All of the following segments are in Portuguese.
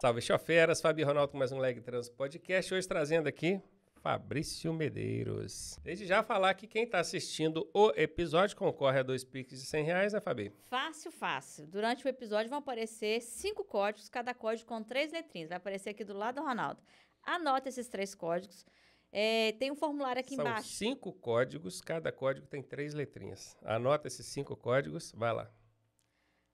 Salve, choferas! Fabi Ronaldo com mais um Leg Trans Podcast. Hoje trazendo aqui Fabrício Medeiros. Desde já falar que quem está assistindo o episódio concorre a dois piques de 100 reais, né, Fabi? Fácil, fácil. Durante o episódio vão aparecer cinco códigos, cada código com três letrinhas. Vai aparecer aqui do lado do Ronaldo. Anota esses três códigos. É, tem um formulário aqui São embaixo. São cinco códigos, cada código tem três letrinhas. Anota esses cinco códigos, vai lá.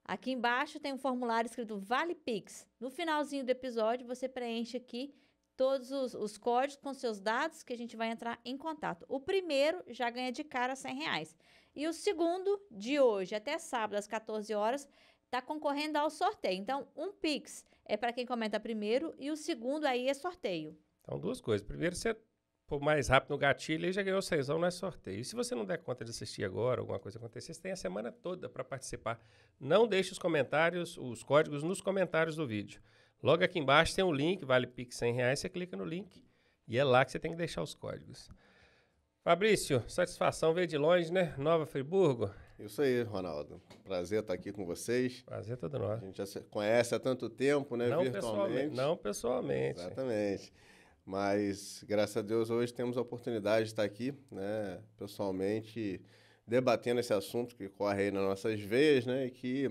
Aqui embaixo tem um formulário escrito Vale Pix. No finalzinho do episódio, você preenche aqui todos os, os, códigos com seus dados que a gente vai entrar em contato. O primeiro já ganha de cara 100 reais. E o segundo, de hoje até sábado às 14 horas, está concorrendo ao sorteio. Então, um Pix é para quem comenta primeiro e o segundo aí é sorteio. Então, duas coisas. Primeiro, você mais rápido no gatilho, e já ganhou seisão, não é sorteio. E se você não der conta de assistir agora, alguma coisa acontecer, você tem a semana toda para participar. Não deixe os comentários, os códigos nos comentários do vídeo. Logo aqui embaixo tem um link, vale Pix 100 reais, você clica no link e é lá que você tem que deixar os códigos. Fabrício, satisfação ver de longe, né? Nova Friburgo. Isso aí, Ronaldo. Prazer estar aqui com vocês. Prazer todo nosso. A gente já se conhece há tanto tempo, né? Não virtualmente. Pessoalmente, não pessoalmente. Exatamente. Mas, graças a Deus, hoje temos a oportunidade de estar aqui, né, pessoalmente, debatendo esse assunto que corre aí nas nossas veias, né, e que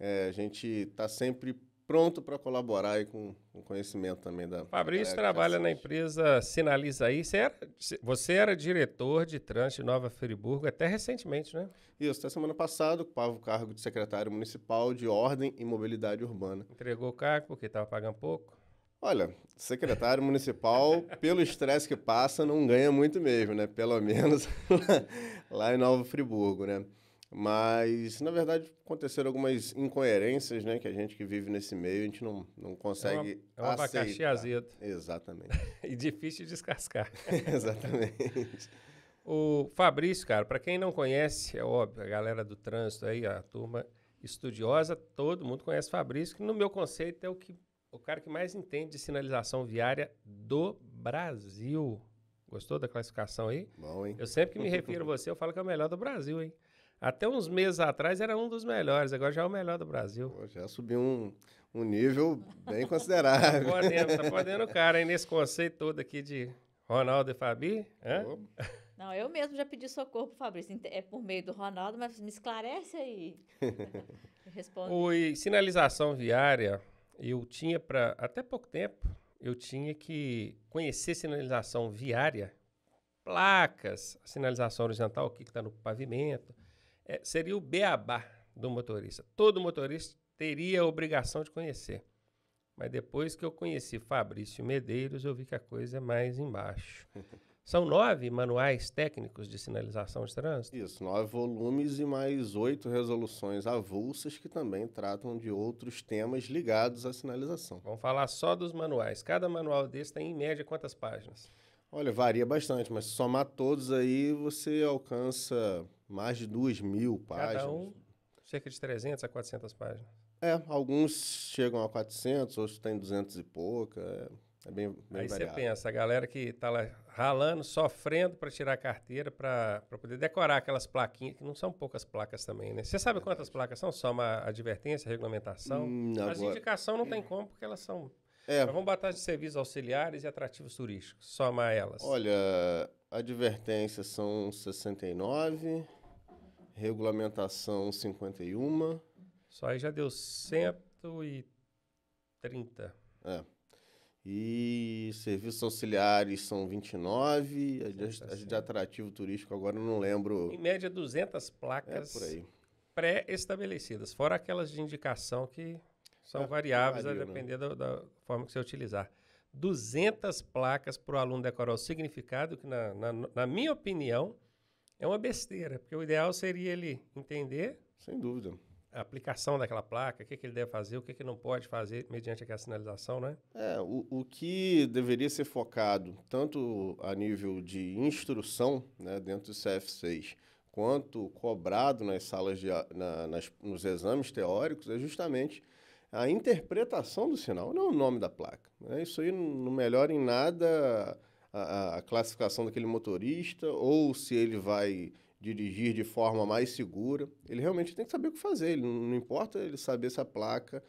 é, a gente está sempre pronto para colaborar aí com o conhecimento também da. Fabrício da tá trabalha na empresa Sinaliza aí. Você era, você era diretor de trânsito de Nova Friburgo até recentemente, né? Isso, até semana passada, ocupava o cargo de secretário municipal de Ordem e Mobilidade Urbana. Entregou o cargo porque estava pagando pouco? Olha, secretário municipal, pelo estresse que passa, não ganha muito mesmo, né? Pelo menos lá em Nova Friburgo, né? Mas, na verdade, aconteceram algumas incoerências, né? Que a gente que vive nesse meio, a gente não, não consegue É um, é um abacaxi azedo. Exatamente. e difícil de descascar. Exatamente. o Fabrício, cara, para quem não conhece, é óbvio, a galera do trânsito aí, a turma estudiosa, todo mundo conhece o Fabrício, que no meu conceito é o que o cara que mais entende de sinalização viária do Brasil. Gostou da classificação aí? Bom, hein? Eu sempre que me refiro a você, eu falo que é o melhor do Brasil, hein? Até uns meses atrás era um dos melhores, agora já é o melhor do Brasil. Pô, já subiu um, um nível bem considerável. tá podendo, tá podendo o cara, hein? Nesse conceito todo aqui de Ronaldo e Fabi. Hã? Não, eu mesmo já pedi socorro pro Fabrício. É por meio do Ronaldo, mas me esclarece aí. Responde. Oi, sinalização viária eu tinha para até pouco tempo eu tinha que conhecer sinalização viária, placas, sinalização horizontal, o que está no pavimento. É, seria o beabá do motorista. Todo motorista teria a obrigação de conhecer. Mas depois que eu conheci Fabrício Medeiros, eu vi que a coisa é mais embaixo. São nove manuais técnicos de sinalização de trânsito? Isso, nove volumes e mais oito resoluções avulsas que também tratam de outros temas ligados à sinalização. Vamos falar só dos manuais. Cada manual desse tem, em média, quantas páginas? Olha, varia bastante, mas se somar todos aí, você alcança mais de duas mil páginas. Cada um, cerca de 300 a 400 páginas. É, alguns chegam a 400, outros têm 200 e pouca. É é bem, bem Aí você pensa, a galera que está lá ralando, sofrendo para tirar a carteira, para poder decorar aquelas plaquinhas, que não são poucas placas também, né? Você sabe é quantas placas são? só uma advertência, regulamentação? Hum, As agora... indicação não tem é. como, porque elas são... É. Nós vamos botar de serviços auxiliares e atrativos turísticos, somar elas. Olha, advertência são 69, regulamentação 51. Só aí já deu 130. É. E serviços auxiliares são 29, a tá de, as de atrativo turístico agora eu não lembro. Em média, 200 é, placas é, pré-estabelecidas, fora aquelas de indicação que são é, variáveis varia, a né? depender da, da, forma que você utilizar. 200 placas para o aluno decorar o significado, que na, na, na minha opinião é uma besteira, porque o ideal seria ele entender. Sem dúvida a aplicação daquela placa, o que, que ele deve fazer, o que, que não pode fazer mediante aquela sinalização, né? É, o, o que deveria ser focado, tanto a nível de instrução né, dentro do CF6, quanto cobrado nas salas de, na, nas, nos exames teóricos, é justamente a interpretação do sinal, não o nome da placa. Né? Isso aí não melhora em nada a, a classificação daquele motorista ou se ele vai dirigir de forma mais segura. Ele realmente tem que saber o que fazer. Ele, não importa ele saber se a placa,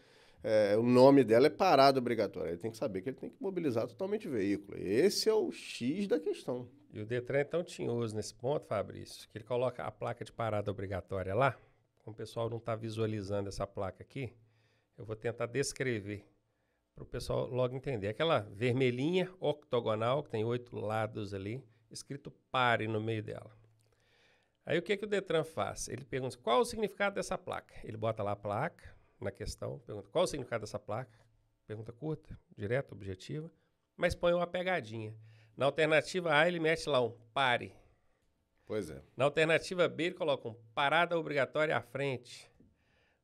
é, o nome dela é parada obrigatória. Ele tem que saber que ele tem que mobilizar totalmente o veículo. Esse é o X da questão. E o Detran é tão tinhoso nesse ponto, Fabrício, que ele coloca a placa de parada obrigatória lá. Como o pessoal não está visualizando essa placa aqui, eu vou tentar descrever para o pessoal logo entender. Aquela vermelhinha octogonal que tem oito lados ali, escrito pare no meio dela. Aí o que, que o Detran faz? Ele pergunta qual o significado dessa placa. Ele bota lá a placa na questão, pergunta qual o significado dessa placa. Pergunta curta, direta, objetiva, mas põe uma pegadinha. Na alternativa A, ele mete lá um pare. Pois é. Na alternativa B, ele coloca um parada obrigatória à frente.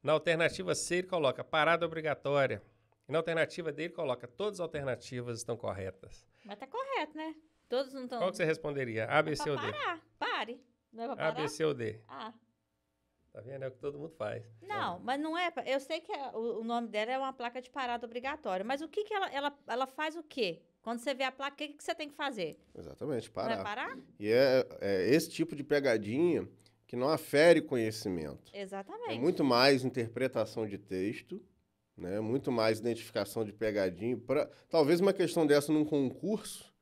Na alternativa C, ele coloca parada obrigatória. E na alternativa D, ele coloca todas as alternativas estão corretas. Mas tá correto, né? Todos não estão. Qual que você responderia? A, B, C ou D? Parar. Pare. Não é pra parar? A, B, C ou D. Ah. Tá vendo? É o que todo mundo faz. Não, é. mas não é. Eu sei que é, o, o, nome dela é uma placa de parada obrigatória, mas o que, que ela, ela, ela faz o quê? Quando você vê a placa, o que, que você tem que fazer? Exatamente, parar. Não é parar? E é, é esse tipo de pegadinha que não afere conhecimento. Exatamente. É muito mais interpretação de texto, né? muito mais identificação de pegadinha. Pra, talvez uma questão dessa num concurso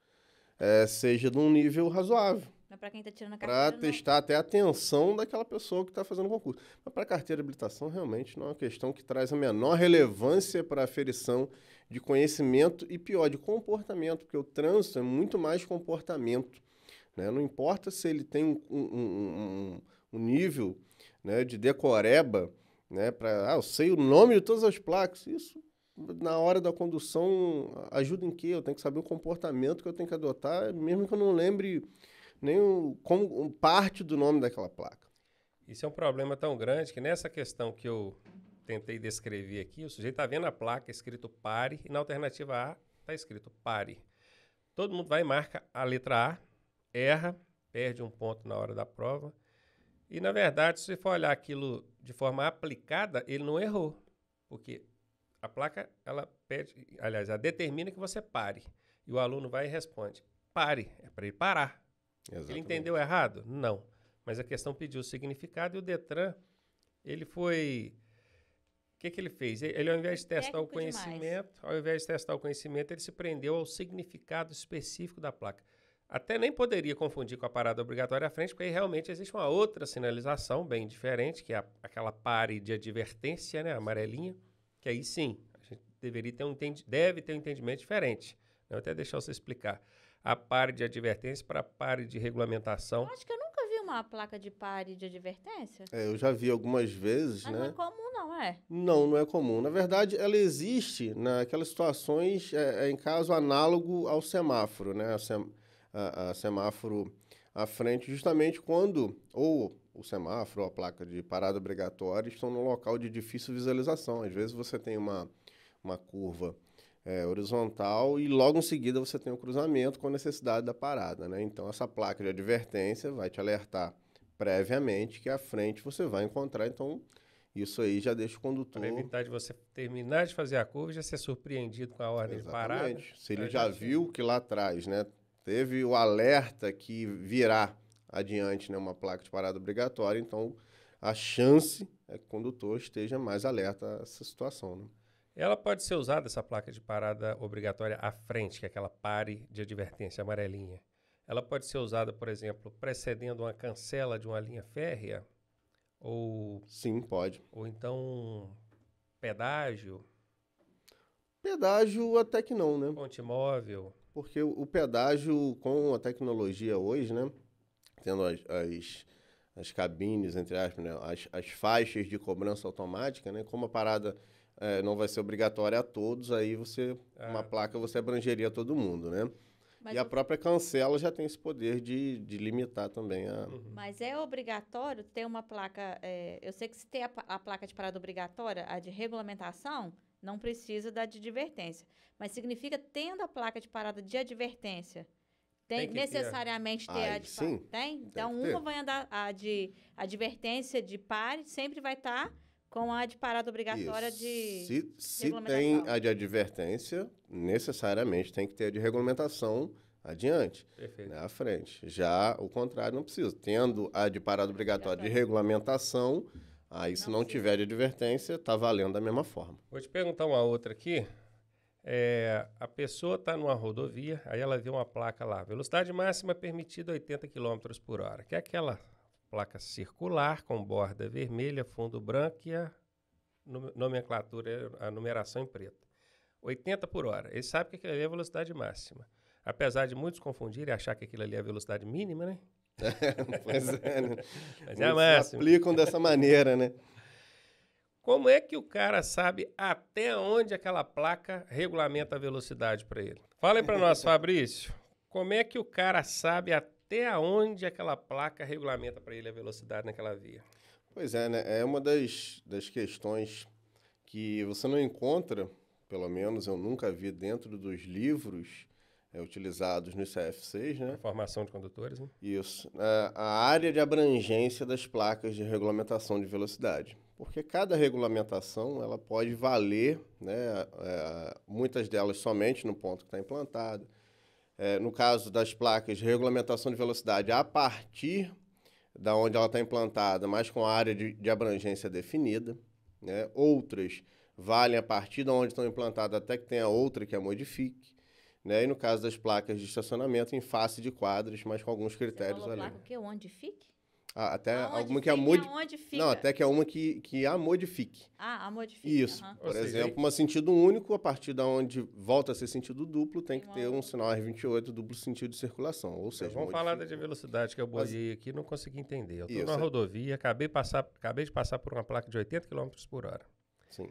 é, seja de um nível razoável para quem tá tirando a carteira. testar até a atenção daquela pessoa que está fazendo o concurso. Mas para carteira de habilitação, realmente não é uma questão que traz a menor relevância para a aferição de conhecimento e, pior, de comportamento, porque o trânsito é muito mais comportamento. Né? Não importa se ele tem um, um, um, um nível né, de decoreba né, para. Ah, eu sei o nome de todas as placas. Isso na hora da condução ajuda em quê? Eu tenho que saber o comportamento que eu tenho que adotar, mesmo que eu não lembre nem um como parte do nome daquela placa. Isso é um problema tão grande que nessa questão que eu tentei descrever aqui, o sujeito está vendo a placa escrito pare e na alternativa A está escrito pare. Todo mundo vai e marca a letra A, erra, perde um ponto na hora da prova. E, na verdade, se for olhar aquilo de forma aplicada, ele não errou. Porque a placa, ela pede, aliás, ela determina que você pare. E o aluno vai e responde: pare, é para ele parar. Exatamente. Ele entendeu errado? Não. Mas a questão pediu o significado e o Detran, ele foi. O que, que ele fez? Ele, ao invés de testar Técnico o conhecimento, demais. ao invés de testar o conhecimento, ele se prendeu ao significado específico da placa. Até nem poderia confundir com a parada obrigatória à frente, porque aí realmente existe uma outra sinalização bem diferente, que é a, aquela pare de advertência, né, amarelinha, que aí sim, a gente deveria ter um deve ter um entendimento diferente. Eu até deixar você explicar a pare de advertência para pare de regulamentação. Eu acho que eu nunca vi uma placa de pare de advertência. É, eu já vi algumas vezes, Mas né? Não é comum, não é? Não, não é comum. Na verdade, ela existe naquelas situações, é, é em caso análogo ao semáforo, né? A, sem, a, a semáforo à frente, justamente quando ou o semáforo ou a placa de parada obrigatória estão no local de difícil visualização. Às vezes você tem uma, uma curva é, horizontal e logo em seguida você tem o cruzamento com a necessidade da parada, né? Então essa placa de advertência vai te alertar previamente que à frente você vai encontrar, então isso aí já deixa o condutor... Para evitar de você terminar de fazer a curva e já ser surpreendido com a ordem Exatamente. de parada. Se ele já gente... viu que lá atrás, né, teve o alerta que virá adiante, né, uma placa de parada obrigatória, então a chance é que o condutor esteja mais alerta a essa situação, né? Ela pode ser usada, essa placa de parada obrigatória à frente, que é aquela pare de advertência amarelinha. Ela pode ser usada, por exemplo, precedendo uma cancela de uma linha férrea, ou... Sim, pode. Ou então pedágio. Pedágio até que não, né? Ponte móvel. Porque o, pedágio, com a tecnologia hoje, né? Tendo as, as, as cabines, entre aspas, né? as, as faixas de cobrança automática, né? Como a parada é, não vai ser obrigatória a todos, aí você, é. uma placa você abrangeria todo mundo, né? Mas e a própria cancela já tem esse poder de, de limitar também a. Uhum. Mas é obrigatório ter uma placa. É, eu sei que se tem a, a, placa de parada obrigatória, a de regulamentação, não precisa da de advertência. Mas significa tendo a placa de parada de advertência. Tem, tem necessariamente ter, ter Ai, a de sim, Tem? Então, uma ter. vai andar. A de advertência de pare sempre vai estar. Tá com a de parada obrigatória Isso. de. Se, se tem a de advertência, necessariamente tem que ter a de regulamentação adiante, na né, à frente. Já o contrário não precisa. Tendo a de parada obrigatória de regulamentação, aí se não, tiver de advertência, está valendo da mesma forma. Vou te perguntar uma outra aqui. É, a pessoa está numa rodovia, aí ela vê uma placa lá, velocidade máxima permitida 80 km por hora, que é aquela placa circular com borda vermelha, fundo branco e a nomenclatura, a numeração em preto. 80 por hora. Ele sabe que aquilo ali é a velocidade máxima. Apesar de muitos confundirem e achar que aquilo ali é a velocidade mínima, né? pois é, né? Mas é a máxima. aplicam dessa maneira, né? Como é que o cara sabe até onde aquela placa regulamenta a velocidade para ele? Fala aí para nós, Fabrício. Como é que o cara sabe até até onde aquela placa regulamenta para ele a velocidade naquela via. Pois é, né? É uma das, das questões que você não encontra, pelo menos eu nunca vi dentro dos livros é, utilizados nos CFCs, né? formação de condutores, né? Isso. É, a área de abrangência das placas de regulamentação de velocidade. Porque cada regulamentação ela pode valer, né, é, é muitas delas somente no ponto que está implantado, é, no caso das placas, de regulamentação de velocidade a partir da onde ela está implantada, mas com a área de, de abrangência definida. Né? Outras valem a partir de onde estão implantadas até que tenha outra que a modifique. Né? E no caso das placas de estacionamento, em face de quadras, mas com alguns Você critérios ali. Placa que onde fique? até a alguma que a modi... Não, até que é uma que, que a modifique. Ah, a modifique. Isso. Por exemplo, seja... uma sentido único, a partir da onde volta a ser sentido duplo, tem, que ter um sinal R28 duplo sentido de circulação. Ou seja, vamos falar da de velocidade que eu boiei aqui não consegui entender. Eu estou na é. rodovia, acabei, passar, acabei de passar por uma placa de 80 km por hora. Sim.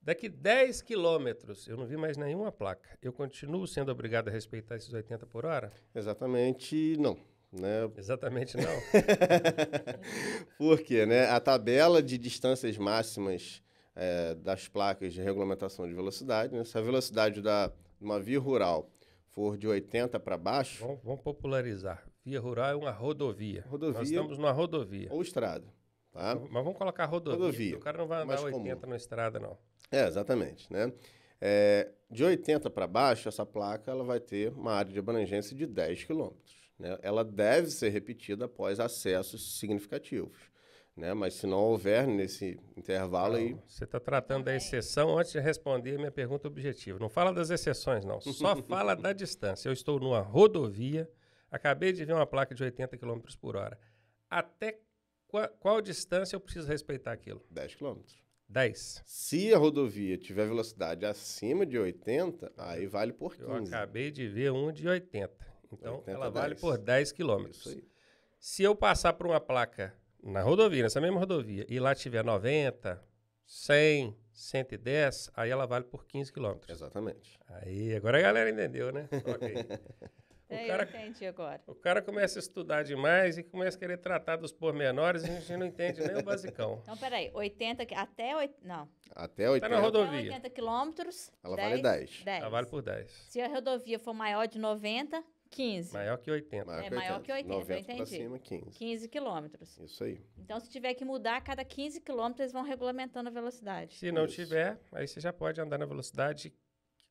Daqui 10 quilômetros, eu não vi mais nenhuma placa. Eu continuo sendo obrigado a respeitar esses 80 por hora? Exatamente, não. Né? Exatamente não. Porque né, a tabela de distâncias máximas é, das placas de regulamentação de velocidade, né, se a velocidade da uma via rural for de 80 para baixo... Vamos, vamos, popularizar. Via rural é uma rodovia. rodovia. Nós estamos numa rodovia. Ou estrada. Tá? Mas vamos colocar rodovia. rodovia o cara não vai andar 80 comum. na estrada, não. É, exatamente. Né? É, de 80 para baixo, essa placa ela vai ter uma área de abrangência de 10 quilômetros né, ela deve ser repetida após acessos significativos. Né? Mas se não houver nesse intervalo não, aí. Você está tratando da exceção antes de responder minha pergunta objetiva. Não fala das exceções, não. Só fala da distância. Eu estou numa rodovia, acabei de ver uma placa de 80 km por hora. Até qual, qual distância eu preciso respeitar aquilo? 10 km. 10. Se a rodovia tiver velocidade acima de 80, aí vale por 15. Eu acabei de ver um de 80. Então, ela vale 10. por 10 quilômetros. Se eu passar por uma placa na rodovia, nessa mesma rodovia, e lá tiver 90, 100, 110, aí ela vale por 15 quilômetros. Exatamente. Aí, agora a galera entendeu, né? Okay. O é, cara, entendi agora. O cara começa a estudar demais e começa a querer tratar dos pormenores e a gente não entende nem o basicão. Então, peraí, 80, até... 8, não. Até 80. Tá na rodovia. Até 80 quilômetros. Ela 10, vale 10. 10. Ela vale por 10. Se a rodovia for maior de 90... 15. Maior que 80. Maior é, que 80. maior que 80, 90 eu entendi. Cima, 15. 15 quilômetros. Isso aí. Então, se tiver que mudar, a cada 15 quilômetros eles vão regulamentando a velocidade. Se não Isso. tiver, aí você já pode andar na velocidade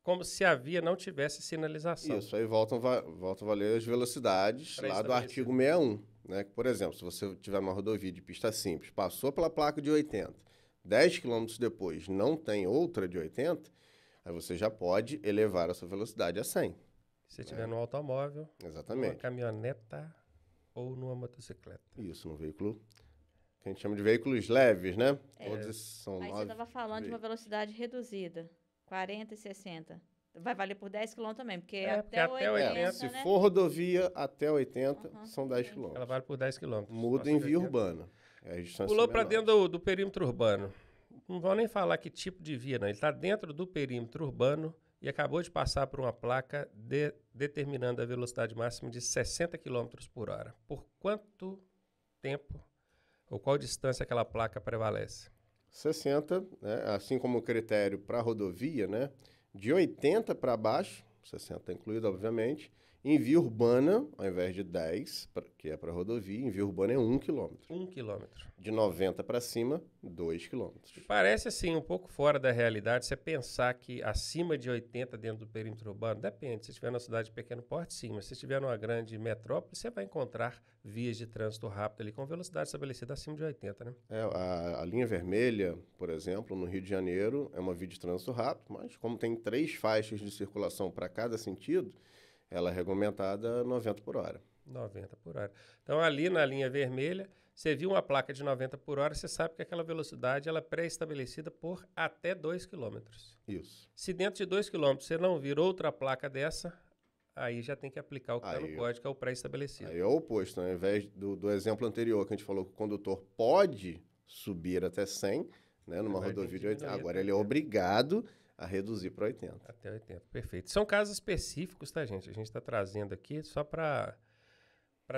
como se a via não tivesse sinalização. Isso, aí voltam, voltam a valer as velocidades lá do artigo 61. Né? Por exemplo, se você tiver uma rodovia de pista simples, passou pela placa de 80, 10 quilômetros depois não tem outra de 80, aí você já pode elevar a sua velocidade a 100. Se né? tiver no automóvel, Exatamente. numa caminhoneta ou numa motocicleta. Isso, no veículo que a gente chama de veículos leves, né? É. Todos são Aí você estava falando veículos. de uma velocidade reduzida, 40 e 60. Vai valer por 10 km também, porque é, até, porque 80, até 80. É, se né? for rodovia, até 80 uhum, são 10 km. Ela vale por 10 km. Muda em via urbana. É Pulou para dentro do, do, perímetro urbano. Não vou nem falar que tipo de via, não. Ele está dentro do perímetro urbano e acabou de passar por uma placa de, determinando a velocidade máxima de 60 km por hora. Por quanto tempo ou qual distância aquela placa prevalece? 60, né? assim como o critério para rodovia, né? de 80 para baixo, 60 incluído, obviamente, em via urbana, ao invés de 10, que é para rodovia, em via urbana é 1 km. 1 km. De 90 para cima, 2 km. Parece assim, um pouco fora da realidade você pensar que acima de 80 dentro do perímetro urbano, depende, se estiver numa cidade de pequeno porte, sim, mas se estiver numa grande metrópole, você vai encontrar vias de trânsito rápido ali com velocidade estabelecida acima de 80, né? É, a, a linha vermelha, por exemplo, no Rio de Janeiro, é uma via de trânsito rápido, mas como tem três faixas de circulação para cada sentido ela é regulamentada 90 por hora. 90 por hora. Então, ali na linha vermelha, você viu uma placa de 90 por hora, você sabe que aquela velocidade ela é pré-estabelecida por até 2 km. Isso. Se dentro de 2 km você não vir outra placa dessa, aí já tem que aplicar o que está no código, que é o pré-estabelecido. Aí é o oposto, né? ao invés do, do exemplo anterior que a gente falou que o condutor pode subir até 100, né, numa rodovia de 80, agora ele é obrigado a reduzir para 80. Até 80, perfeito. São casos específicos, tá, gente? A gente está trazendo aqui só para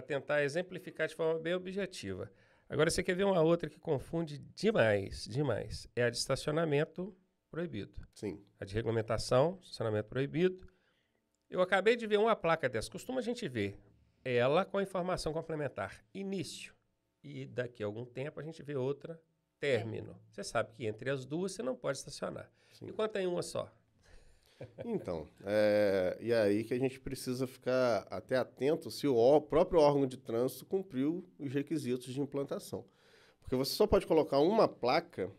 tentar exemplificar de forma bem objetiva. Agora, você quer ver uma outra que confunde demais, demais. É a de estacionamento proibido. Sim. A de regulamentação, estacionamento proibido. Eu acabei de ver uma placa dessa. Costuma a gente ver ela com a informação complementar. Início. E daqui a algum tempo a gente vê outra é. término. Você sabe que entre as duas você não pode estacionar. Sim. Enquanto tem uma só. Então, eh, é, e aí que a gente precisa ficar até atento se o próprio órgão de trânsito cumpriu os requisitos de implantação. Porque você só pode colocar uma placa,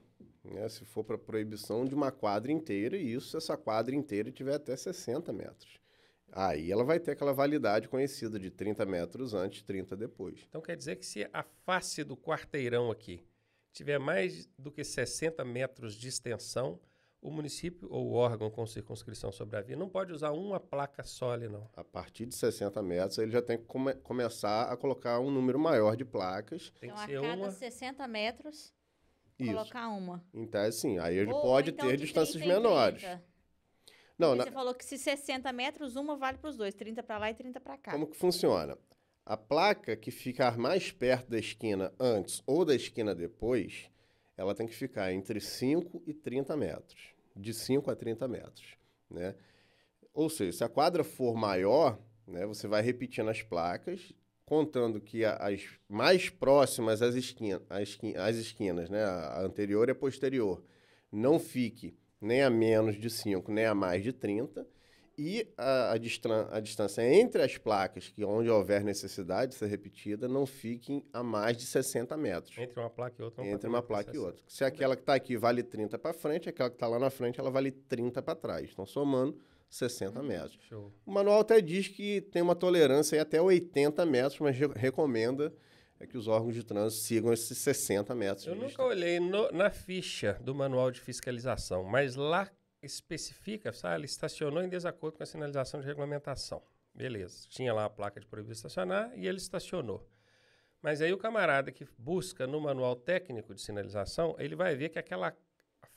né, se for para proibição, de uma quadra inteira, e isso se essa quadra inteira tiver até 60 metros. Aí ela vai ter aquela validade conhecida de 30 metros antes, 30 depois. Então quer dizer que se a face do quarteirão aqui tiver mais do que 60 metros de extensão, o município ou órgão com circunscrição sobre a via não pode usar uma placa sólida, não. A partir de 60 metros, ele já tem que come começar a colocar um número maior de placas. Tem então, a cada uma... 60 metros, Isso. colocar uma. Então, assim, aí ele ou, pode então, ter distâncias menores. Não, na... Você falou que se 60 metros, uma vale para os dois, 30 para lá e 30 para cá. Como que funciona? A placa que ficar mais perto da esquina antes ou da esquina depois, ela tem que ficar entre 5 e 30 metros. De 5 a 30 metros. Né? Ou seja, se a quadra for maior, né, você vai repetindo as placas, contando que as mais próximas às, esquina, às, esquinas, né, a anterior e a posterior, não fique nem a menos de 5, nem a mais de 30, e a, a, a, distância entre as placas, que onde houver necessidade de ser repetida, não fiquem a mais de 60 metros. Entre uma placa e outra. Uma entre uma placa e outra. Se aquela que está aqui vale 30 para frente, aquela que está lá na frente, ela vale 30 para trás. Então, somando 60 hum, metros. Show. O manual até diz que tem uma tolerância aí até 80 metros, mas re recomenda é que os órgãos de trânsito sigam esses 60 metros. Eu nunca distância. olhei no, na ficha do manual de fiscalização, mas lá especifica, sabe? Ela estacionou em desacordo com a sinalização de regulamentação. Beleza. Tinha lá a placa de proibido estacionar e ele estacionou. Mas aí o camarada que busca no manual técnico de sinalização, ele vai ver que aquela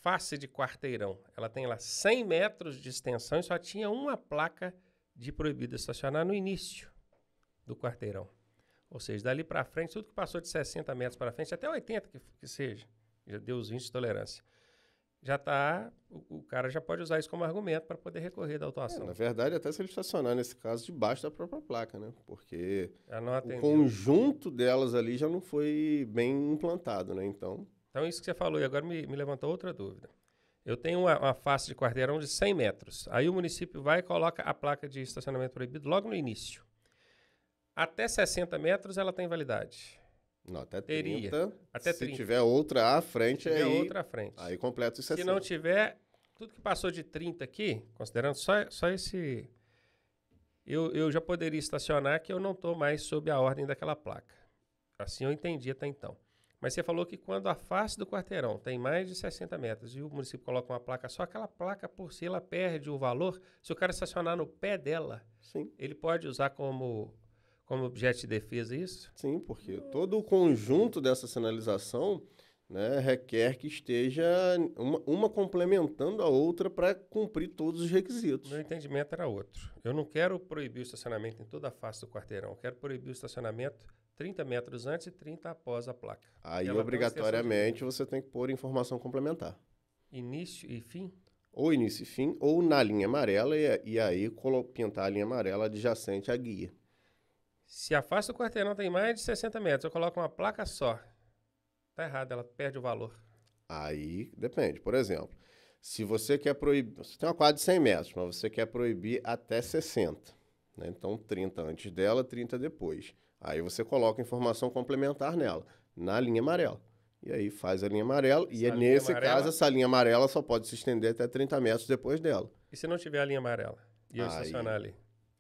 face de quarteirão, ela tem lá 100 metros de extensão e só tinha uma placa de proibido estacionar no início do quarteirão. Ou seja, dali para frente, tudo que passou de 60 metros para frente, até 80 que, que seja, já deu os 20 de tolerância já está. O, o, cara já pode usar isso como argumento para poder recorrer da autuação. É, na verdade, até se ele estacionar, nesse caso, debaixo da própria placa, né? Porque o conjunto delas ali já não foi bem implantado, né? Então. Então, isso que você falou, e agora me, me levantou outra dúvida. Eu tenho uma, uma, face de quarteirão de 100 metros. Aí o município vai e coloca a placa de estacionamento proibido logo no início. Até 60 metros ela tem validade. Não, até 30. Teria. Até se 30. tiver outra à frente, se tiver aí, outra à frente. aí completa os 60. Se não tiver, tudo que passou de 30 aqui, considerando só, só esse... Eu, eu já poderia estacionar que eu não estou mais sob a ordem daquela placa. Assim eu entendi até então. Mas você falou que quando a face do quarteirão tem mais de 60 metros e o município coloca uma placa só, aquela placa por si ela perde o valor. Se o cara estacionar no pé dela, Sim. ele pode usar como como objeto de defesa é isso? Sim, porque todo o conjunto dessa sinalização né, requer que esteja uma, uma complementando a outra para cumprir todos os requisitos. Meu entendimento era outro. Eu não quero proibir o estacionamento em toda a face do quarteirão. Eu quero proibir o estacionamento 30 metros antes e 30 após a placa. Aí, obrigatoriamente, você tem que pôr informação complementar. Início e fim? Ou início e fim, ou na linha amarela, e, e aí pintar a linha amarela adjacente à guia. Se a faixa do quarteirão tem mais de 60 metros, eu coloco uma placa só. Tá errado, ela perde o valor. Aí depende. Por exemplo, se você quer proibir. Você tem uma quadra de 100 metros, mas você quer proibir até 60. Né? Então, 30 antes dela, 30 depois. Aí você coloca informação complementar nela, na linha amarela. E aí faz a linha amarela. Essa e é nesse amarela... caso, essa linha amarela só pode se estender até 30 metros depois dela. E se não tiver a linha amarela? E eu aí, estacionar ali?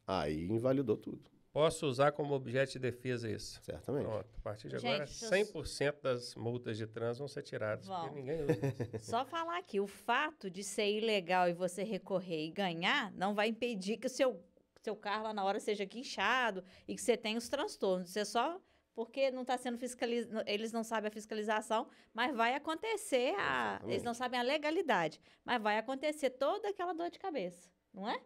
Aí invalidou tudo. Posso usar como objeto de defesa isso? Certamente. Pronto, a partir de Gente, agora, 100% das multas de trânsito vão ser tiradas, Bom, porque ninguém usa. Só falar aqui, o fato de ser ilegal e você recorrer e ganhar não vai impedir que o seu, seu carro lá na hora seja guinchado e que você tenha os transtornos. Você é só porque não está sendo fiscalizado, eles não sabem a fiscalização, mas vai acontecer a, eles não sabem a legalidade, mas vai acontecer toda aquela dor de cabeça, não é?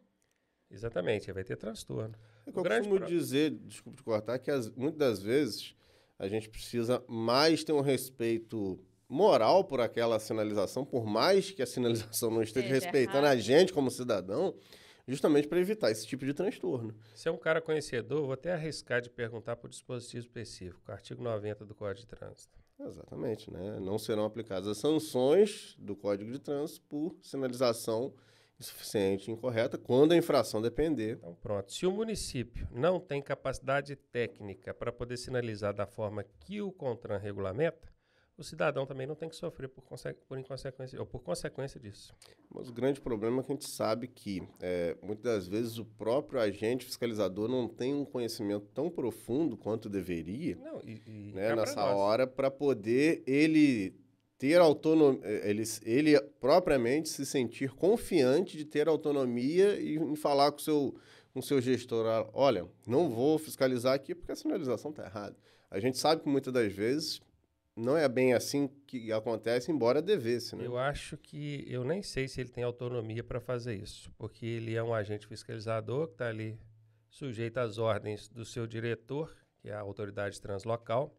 Exatamente, vai ter transtorno. É que eu Grande costumo dizer, desculpa te cortar, que as, muitas das vezes a gente precisa mais ter um respeito moral por aquela sinalização, por mais que a sinalização não esteja Seja respeitando errado. a gente como cidadão, justamente para evitar esse tipo de transtorno. Se é um cara conhecedor, vou até arriscar de perguntar por dispositivo específico, artigo 90 do Código de Trânsito. Exatamente, né? Não serão aplicadas as sanções do Código de Trânsito por sinalização insuficiente, incorreta, quando a infração depender. Então, pronto. Se o município não tem capacidade técnica para poder sinalizar da forma que o CONTRAN regulamenta, o cidadão também não tem que sofrer por, por inconsequência ou por consequência disso. Mas o grande problema é que a gente sabe que é, muitas das vezes o próprio agente fiscalizador não tem um conhecimento tão profundo quanto deveria não, e, e né, é nessa nós. hora para poder ele ter autonomia, eh, ele, ele propriamente se sentir confiante de ter autonomia e em falar com o seu, com seu gestor, ah, olha, não vou fiscalizar aqui porque a sinalização está errada. A gente sabe que muitas das vezes não é bem assim que acontece, embora devesse. Né? Eu acho que eu nem sei se ele tem autonomia para fazer isso, porque ele é um agente fiscalizador que está ali sujeito às ordens do seu diretor, que é a autoridade translocal.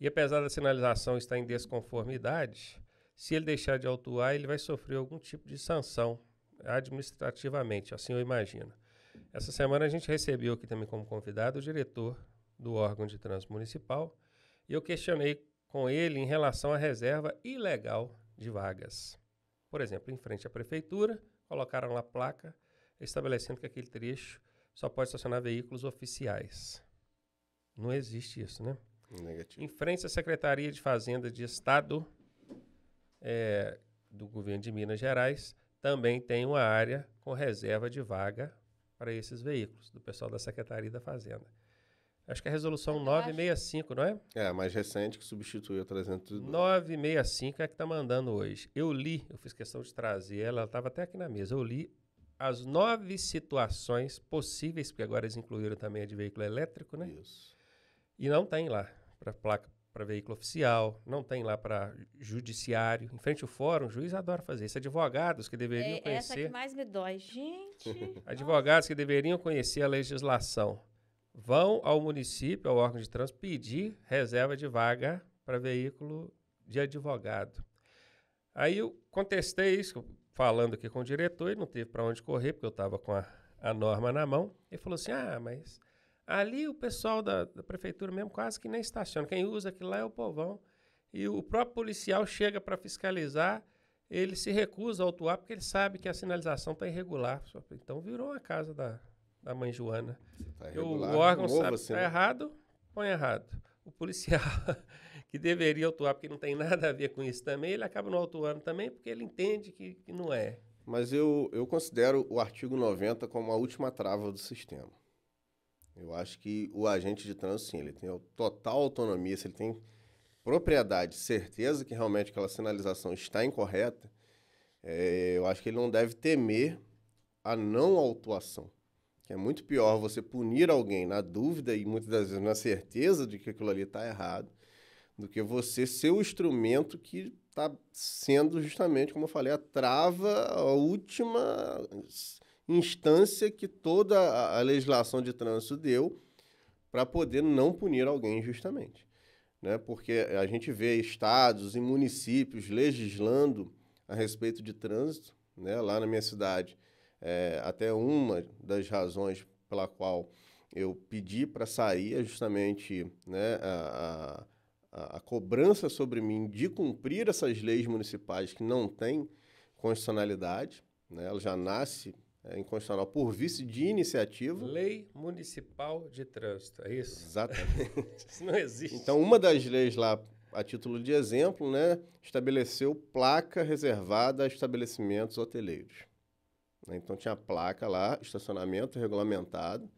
E apesar da sinalização estar em desconformidade, se ele deixar de autuar, ele vai sofrer algum tipo de sanção administrativamente, assim eu imagino. Essa semana a gente recebeu aqui também como convidado o diretor do órgão de trânsito municipal e eu questionei com ele em relação à reserva ilegal de vagas. Por exemplo, em frente à prefeitura, colocaram lá placa estabelecendo que aquele trecho só pode estacionar veículos oficiais. Não existe isso, né? Negativo. Em frente à Secretaria de Fazenda de Estado é, do governo de Minas Gerais, também tem uma área com reserva de vaga para esses veículos, do pessoal da Secretaria da Fazenda. Acho que é a resolução 965, não é? É, a mais recente que substituiu a 302. 965 é a que está mandando hoje. Eu li, eu fiz questão de trazer ela, ela estava até aqui na mesa. Eu li as nove situações possíveis, porque agora eles incluíram também a de veículo elétrico, né? Isso. E não tem lá para placa para veículo oficial, não tem lá para judiciário. Em frente ao fórum, o juiz adora fazer isso. Advogados que deveriam é, conhecer. Essa que mais me dói, gente. advogados que deveriam conhecer a legislação vão ao município, ao órgão de trânsito, pedir reserva de vaga para veículo de advogado. Aí eu contestei isso, falando aqui com o diretor, e não teve para onde correr, porque eu estava com a, a norma na mão. Ele falou assim: ah, mas Ali o pessoal da, da, prefeitura mesmo quase que nem estaciona. Quem usa aquilo lá é o povão. E o próprio policial chega para fiscalizar, ele se recusa a autuar porque ele sabe que a sinalização está irregular. Então virou a casa da, da mãe Joana. Tá o órgão novo, sabe que está assim, né? errado, põe errado. O policial que deveria autuar porque não tem nada a ver com isso também, ele acaba não autuando também porque ele entende que, que não é. Mas eu, eu considero o artigo 90 como a última trava do sistema. Eu acho que o agente de trânsito, sim, ele tem total autonomia, se ele tem propriedade, certeza que realmente aquela sinalização está incorreta, é, eu acho que ele não deve temer a não autuação. Que é muito pior você punir alguém na dúvida e muitas das vezes na certeza de que aquilo ali está errado, do que você ser o instrumento que está sendo justamente, como eu falei, a trava, a última instância que toda a legislação de trânsito deu para poder não punir alguém injustamente. Né? Porque a gente vê estados e municípios legislando a respeito de trânsito. Né? Lá na minha cidade, é, até uma das razões pela qual eu pedi para sair é justamente né, a, a, a cobrança sobre mim de cumprir essas leis municipais que não têm constitucionalidade. Né? Ela já nasce é, inconstitucional por vício de iniciativa. Lei Municipal de Trânsito, é isso? Exatamente. isso não existe. Então, uma das leis lá, a título de exemplo, né, estabeleceu placa reservada a estabelecimentos hoteleiros. Né, então, tinha placa lá, estacionamento regulamentado,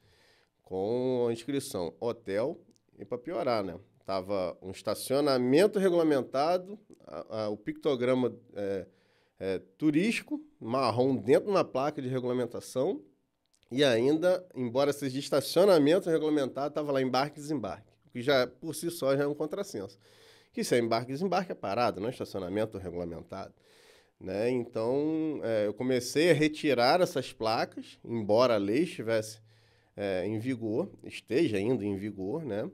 com a inscrição hotel, e para piorar, né? Estava um estacionamento regulamentado, a, a, o pictograma... É, é, turístico, marrom dentro na placa de regulamentação, e ainda, embora seja estacionamento regulamentado, estava lá embarque e desembarque, que já por si só já é um contrassenso. Que se é embarque e desembarque é parado, não é estacionamento regulamentado. Né? Então, é, eu comecei a retirar essas placas, embora a lei estivesse é, em vigor, esteja ainda em vigor, né?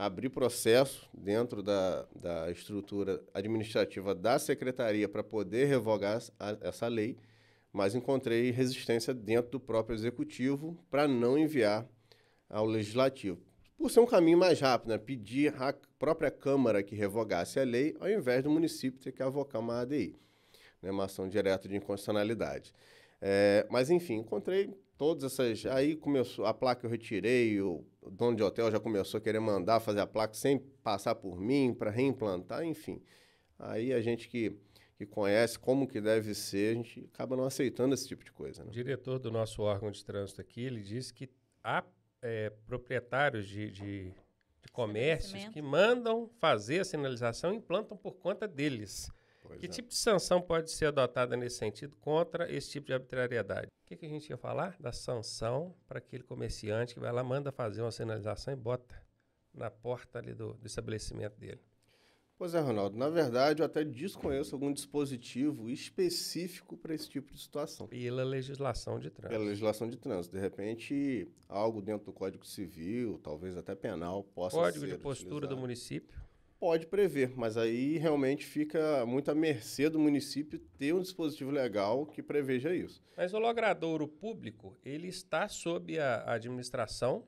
abrir processo dentro da, da estrutura administrativa da secretaria para poder revogar a, essa lei, mas encontrei resistência dentro do próprio executivo para não enviar ao legislativo. Por ser um caminho mais rápido, né? pedir à própria Câmara que revogasse a lei, ao invés do município ter que avocar uma ADI, né? uma ação direta de inconstitucionalidade. É, mas, enfim, encontrei todas essas. Aí começou a placa eu retirei, o dono de hotel já começou a querer mandar fazer a placa sem passar por mim para reimplantar, enfim. Aí a gente que, que conhece como que deve ser, a gente acaba não aceitando esse tipo de coisa. Né? O diretor do nosso órgão de trânsito aqui, ele disse que há é, proprietários de, de, de comércios que mandam fazer a sinalização e implantam por conta deles. Pois que é. tipo de sanção pode ser adotada nesse sentido contra esse tipo de arbitrariedade? O que, que a gente ia falar? Da sanção para aquele comerciante que vai lá, manda fazer uma sinalização e bota na porta ali do, do estabelecimento dele. Pois é, Ronaldo. Na verdade, eu até desconheço algum dispositivo específico para esse tipo de situação. Pela legislação de trânsito. Pela legislação de trânsito. De repente, algo dentro do Código Civil, talvez até penal, possa Código ser. Código de postura utilizado. do município pode prever, mas aí realmente fica muito à mercê do município ter um dispositivo legal que preveja isso. Mas o logradouro público, ele está sob a administração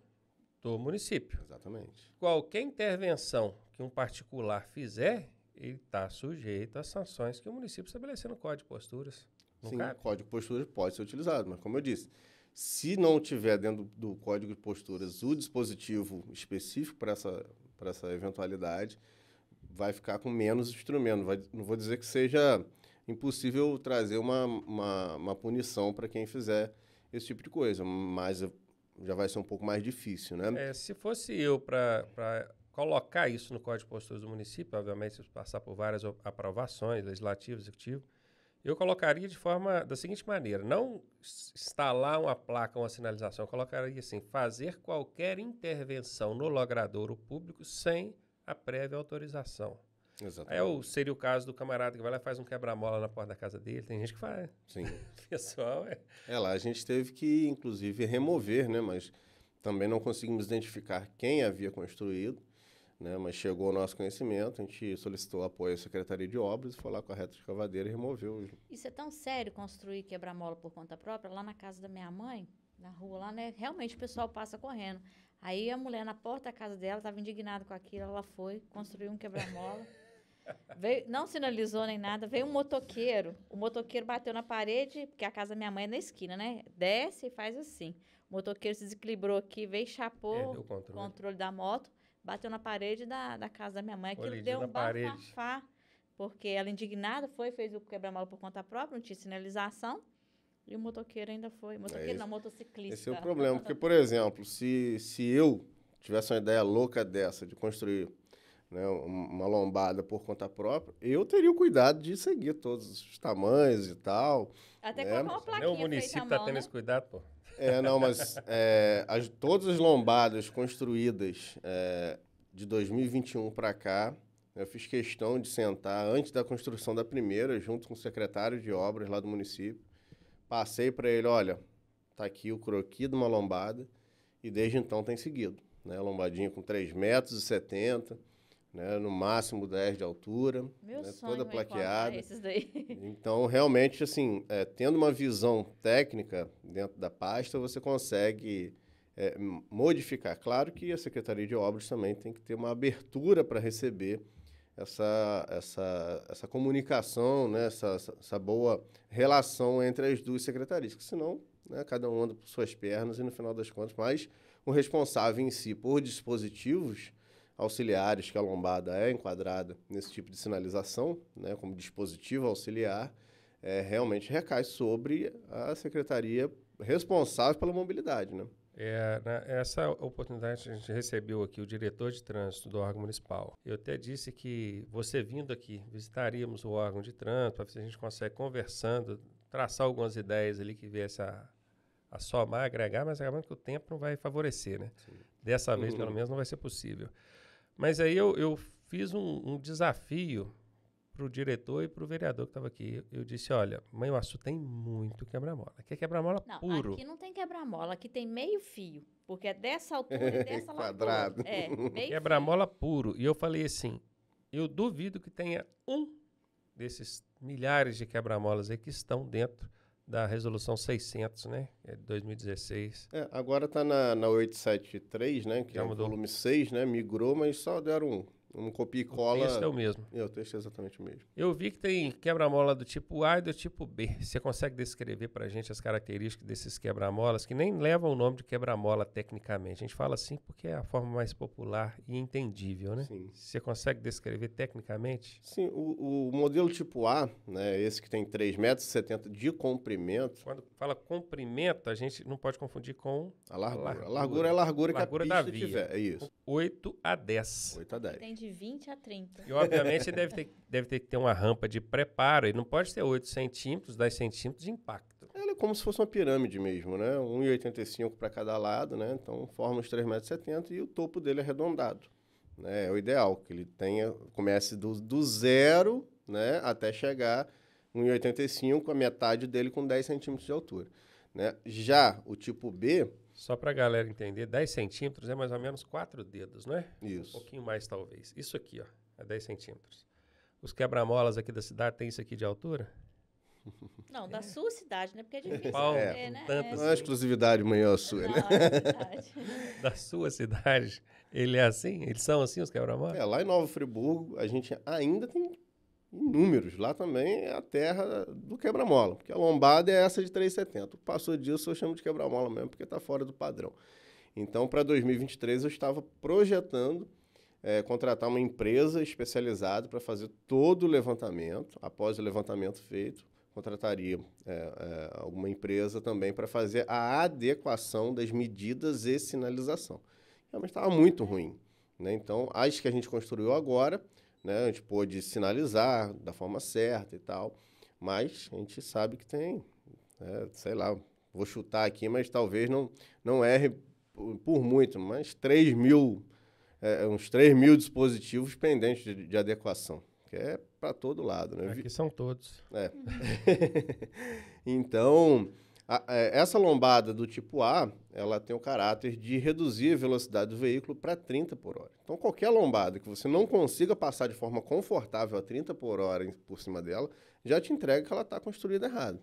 do município. Exatamente. Qualquer intervenção que um particular fizer, ele está sujeito às sanções que o município estabeleceu no Código de Posturas. Não Sim, cabe? o Código de Posturas pode ser utilizado, mas como eu disse, se não tiver dentro do Código de Posturas o dispositivo específico para essa, essa eventualidade, vai ficar com menos instrumento. Vai, não vou dizer que seja impossível trazer uma, uma, uma punição para quem fizer esse tipo de coisa, mas já vai ser um pouco mais difícil, né? É, se fosse eu para colocar isso no Código de do município, obviamente passar por várias aprovações, legislativo, executivo, eu colocaria de forma da seguinte maneira: não instalar uma placa, uma sinalização, eu colocaria assim, fazer qualquer intervenção no logradouro público sem a prévia autorização. Exatamente. Aí é seria o caso do camarada que vai lá e faz um quebra-mola na porta da casa dele. Tem gente que faz. Sim. Pessoal, é. É lá, a gente teve que, inclusive, remover, né? Mas também não conseguimos identificar quem havia construído, né? Mas chegou o nosso conhecimento, a gente solicitou apoio à Secretaria de Obras, foi lá com a reta de cavadeira e removeu. Isso é tão sério construir quebra-mola por conta própria? Lá na casa da minha mãe, na rua lá, né? Realmente o pessoal passa correndo. Aí a mulher na porta da casa dela estava indignada com aquilo, ela foi, construiu um quebra-mola. veio, não sinalizou nem nada, veio um motoqueiro. O motoqueiro bateu na parede, porque a casa da minha mãe é na esquina, né? Desce e faz assim. O motoqueiro se desequilibrou aqui, veio, chapou o controle. controle. da moto, bateu na parede da, da casa da minha mãe. Aquilo Olhe, deu um bafafá, porque ela indignada foi, fez o quebra-mola por conta própria, não tinha sinalização. E o motoqueiro ainda foi. Motoqueiro é não, motociclista. Esse é o problema. Porque, por exemplo, se, se eu tivesse uma ideia louca dessa, de construir né, uma lombada por conta própria, eu teria o cuidado de seguir todos os tamanhos e tal. Até né? colocar uma plaquinha. Nem o município está tendo né? esse cuidado, pô. É, não, mas é, as, todas as lombadas construídas é, de 2021 para cá, eu fiz questão de sentar antes da construção da primeira, junto com o secretário de obras lá do município, Passei para ele, olha, tá aqui o croqui de uma lombada e desde então tem seguido. Né? Lombadinha com 3,70 metros, né? no máximo 10 de altura, Meu né? sonho toda plaqueada. É esses daí. Então, realmente, assim, é, tendo uma visão técnica dentro da pasta, você consegue é, modificar. Claro que a Secretaria de Obras também tem que ter uma abertura para receber essa, essa, essa comunicação, né? essa, essa boa relação entre as duas secretarias, que senão né? cada um anda por suas pernas e no final das contas, mas o responsável em si por dispositivos auxiliares, que a lombada é enquadrada nesse tipo de sinalização, né? como dispositivo auxiliar, é, realmente recai sobre a secretaria responsável pela mobilidade, né? É, na, né, essa oportunidade a gente recebeu aqui o diretor de trânsito do órgão municipal. Eu até disse que você vindo aqui, visitaríamos o órgão de trânsito, para ver se a gente consegue conversando, traçar algumas ideias ali que viesse a, a somar, agregar, mas acabando que o tempo não vai favorecer, né? Sim. Dessa uhum. vez, pelo menos, não vai ser possível. Mas aí eu, eu fiz um, um desafio para o diretor e para o vereador que estava aqui. Eu disse, olha, aço tem muito quebra-mola. Aqui é quebra-mola não, puro. Aqui não tem quebra-mola, aqui tem meio fio. Porque é dessa altura e dessa Quadrado. Quadrado. É, quebra-mola puro. E eu falei assim, eu duvido que tenha um desses milhares de quebra-molas aí que estão dentro da resolução 600, né? É de 2016. É, agora está na, na 873, né? Que Já é o volume 6, né? Migrou, mas só deram um um copia e cola. O texto é o mesmo. Eu, é, o texto é exatamente o mesmo. Eu vi que tem quebra-mola do tipo A e do tipo B. Você consegue descrever para a gente as características desses quebra-molas, que nem levam o nome de quebra-mola tecnicamente. A gente fala assim porque é a forma mais popular e entendível, né? Sim. Você consegue descrever tecnicamente? Sim, o, o modelo tipo A, né, esse que tem 3,70 metros de comprimento. Quando fala comprimento, a gente não pode confundir com a largura. largura, a largura, largura é a largura, largura que a pista da via. tiver. É isso. 8 a 10. 8 a 10. Entendi de 20 a 30. E obviamente deve, ter, deve ter que ter uma rampa de preparo. E não pode ser 8 centímetros, 10 centímetros de impacto. Ela é como se fosse uma pirâmide mesmo, né? 1,85 para cada lado, né? Então forma os 3,70 metros e o topo dele é arredondado. Né? É o ideal, que ele tenha, comece do, do zero né? até chegar 1,85, a metade dele com 10 centímetros de altura. Né? Já o tipo B, só para a galera entender, 10 centímetros é mais ou menos quatro dedos, não é? Isso. Um pouquinho mais, talvez. Isso aqui, ó, é 10 centímetros. Os quebra-molas aqui da cidade tem isso aqui de altura? Não, da sua cidade, né? Porque é difícil Paulo, né? é, ver, é né? Não é exclusividade maior sua, né? Não, da sua cidade, ele é assim? Eles são assim, os quebra-molas? É, lá em Nova Friburgo, a gente ainda tem inúmeros. Lá também é a terra do quebra-mola, porque a lombada é essa de 3,70. Passou disso, eu chamo de quebra-mola mesmo, porque está fora do padrão. Então, para 2023, eu estava projetando é, contratar uma empresa especializada para fazer todo o levantamento. Após o levantamento feito, contrataria é, é, alguma empresa também para fazer a adequação das medidas e sinalização. Realmente estava muito ruim. Né? Então, as que a gente construiu agora né? A gente pôde sinalizar da forma certa e tal, mas a gente sabe que tem, né? sei lá, vou chutar aqui, mas talvez não, não erre por muito, mas 3 mil, é, é uns 3 mil dispositivos pendentes de, de adequação, que é para todo lado, né? Aqui são todos. É. então, a, é, essa lombada do tipo A, ela tem o caráter de reduzir a velocidade do veículo para 30 por hora. Então, qualquer lombada que você não consiga passar de forma confortável a 30 por hora por cima dela, já te entrega que ela está construída errado.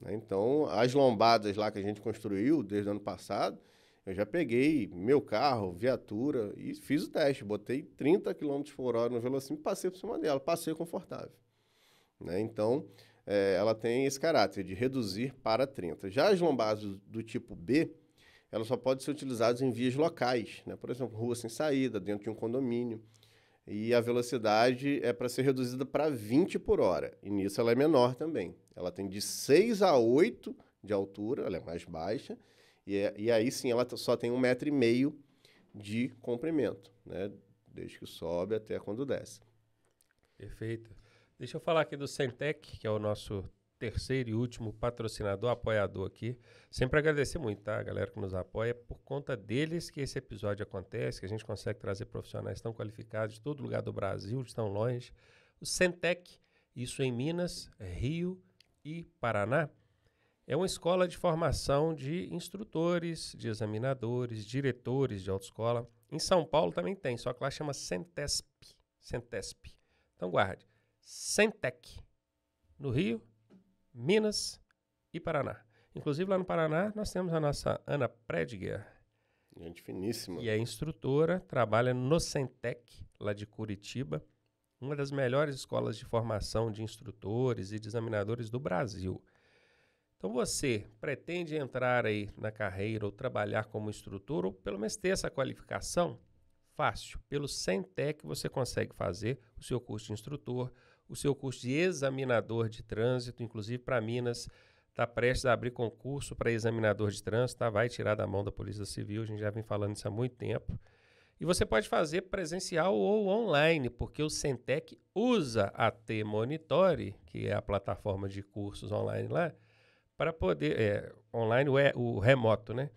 Né? Então, as lombadas lá que a gente construiu desde o ano passado, eu já peguei meu carro, viatura, e fiz o teste. Botei 30 km por hora no velocímetro, passei por cima dela, passei confortável. Né? Então, é, ela tem esse caráter de reduzir para 30. Já as lombadas do, do tipo B, elas só podem ser utilizadas em vias locais, né? por exemplo, rua sem saída, dentro de um condomínio. E a velocidade é para ser reduzida para 20 por hora. E nisso ela é menor também. Ela tem de 6 a 8 de altura, ela é mais baixa. E, é, e aí sim ela só tem um metro e meio de comprimento, né? desde que sobe até quando desce. Perfeito. Deixa eu falar aqui do Centec, que é o nosso terceiro e último patrocinador, apoiador aqui. Sempre agradecer muito, tá? A galera que nos apoia. Por conta deles que esse episódio acontece, que a gente consegue trazer profissionais tão qualificados de todo lugar do Brasil, de tão longe. O Centec, isso em Minas, Rio e Paraná, é uma escola de formação de instrutores, de examinadores, diretores de autoescola. Em São Paulo também tem, só que lá chama Centesp. Centesp. Então guarde Sentec, no Rio, Minas e Paraná. Inclusive lá no Paraná nós temos a nossa Ana Prédiger, Gente finíssima. E é instrutora, trabalha no Sentec, lá de Curitiba, uma das melhores escolas de formação de instrutores e de examinadores do Brasil. Então você pretende entrar aí na carreira ou trabalhar como instrutor ou pelo menos ter essa qualificação? Fácil. Pelo Sentec você consegue fazer o seu curso de instrutor, o seu curso de examinador de trânsito, inclusive para Minas, está prestes a abrir concurso para examinador de trânsito, tá? vai tirar da mão da Polícia Civil, a gente já vem falando isso há muito tempo. E você pode fazer presencial ou online, porque o Centec usa a T-Monitore, que é a plataforma de cursos online lá, para poder. É, online, o, é, o remoto, né?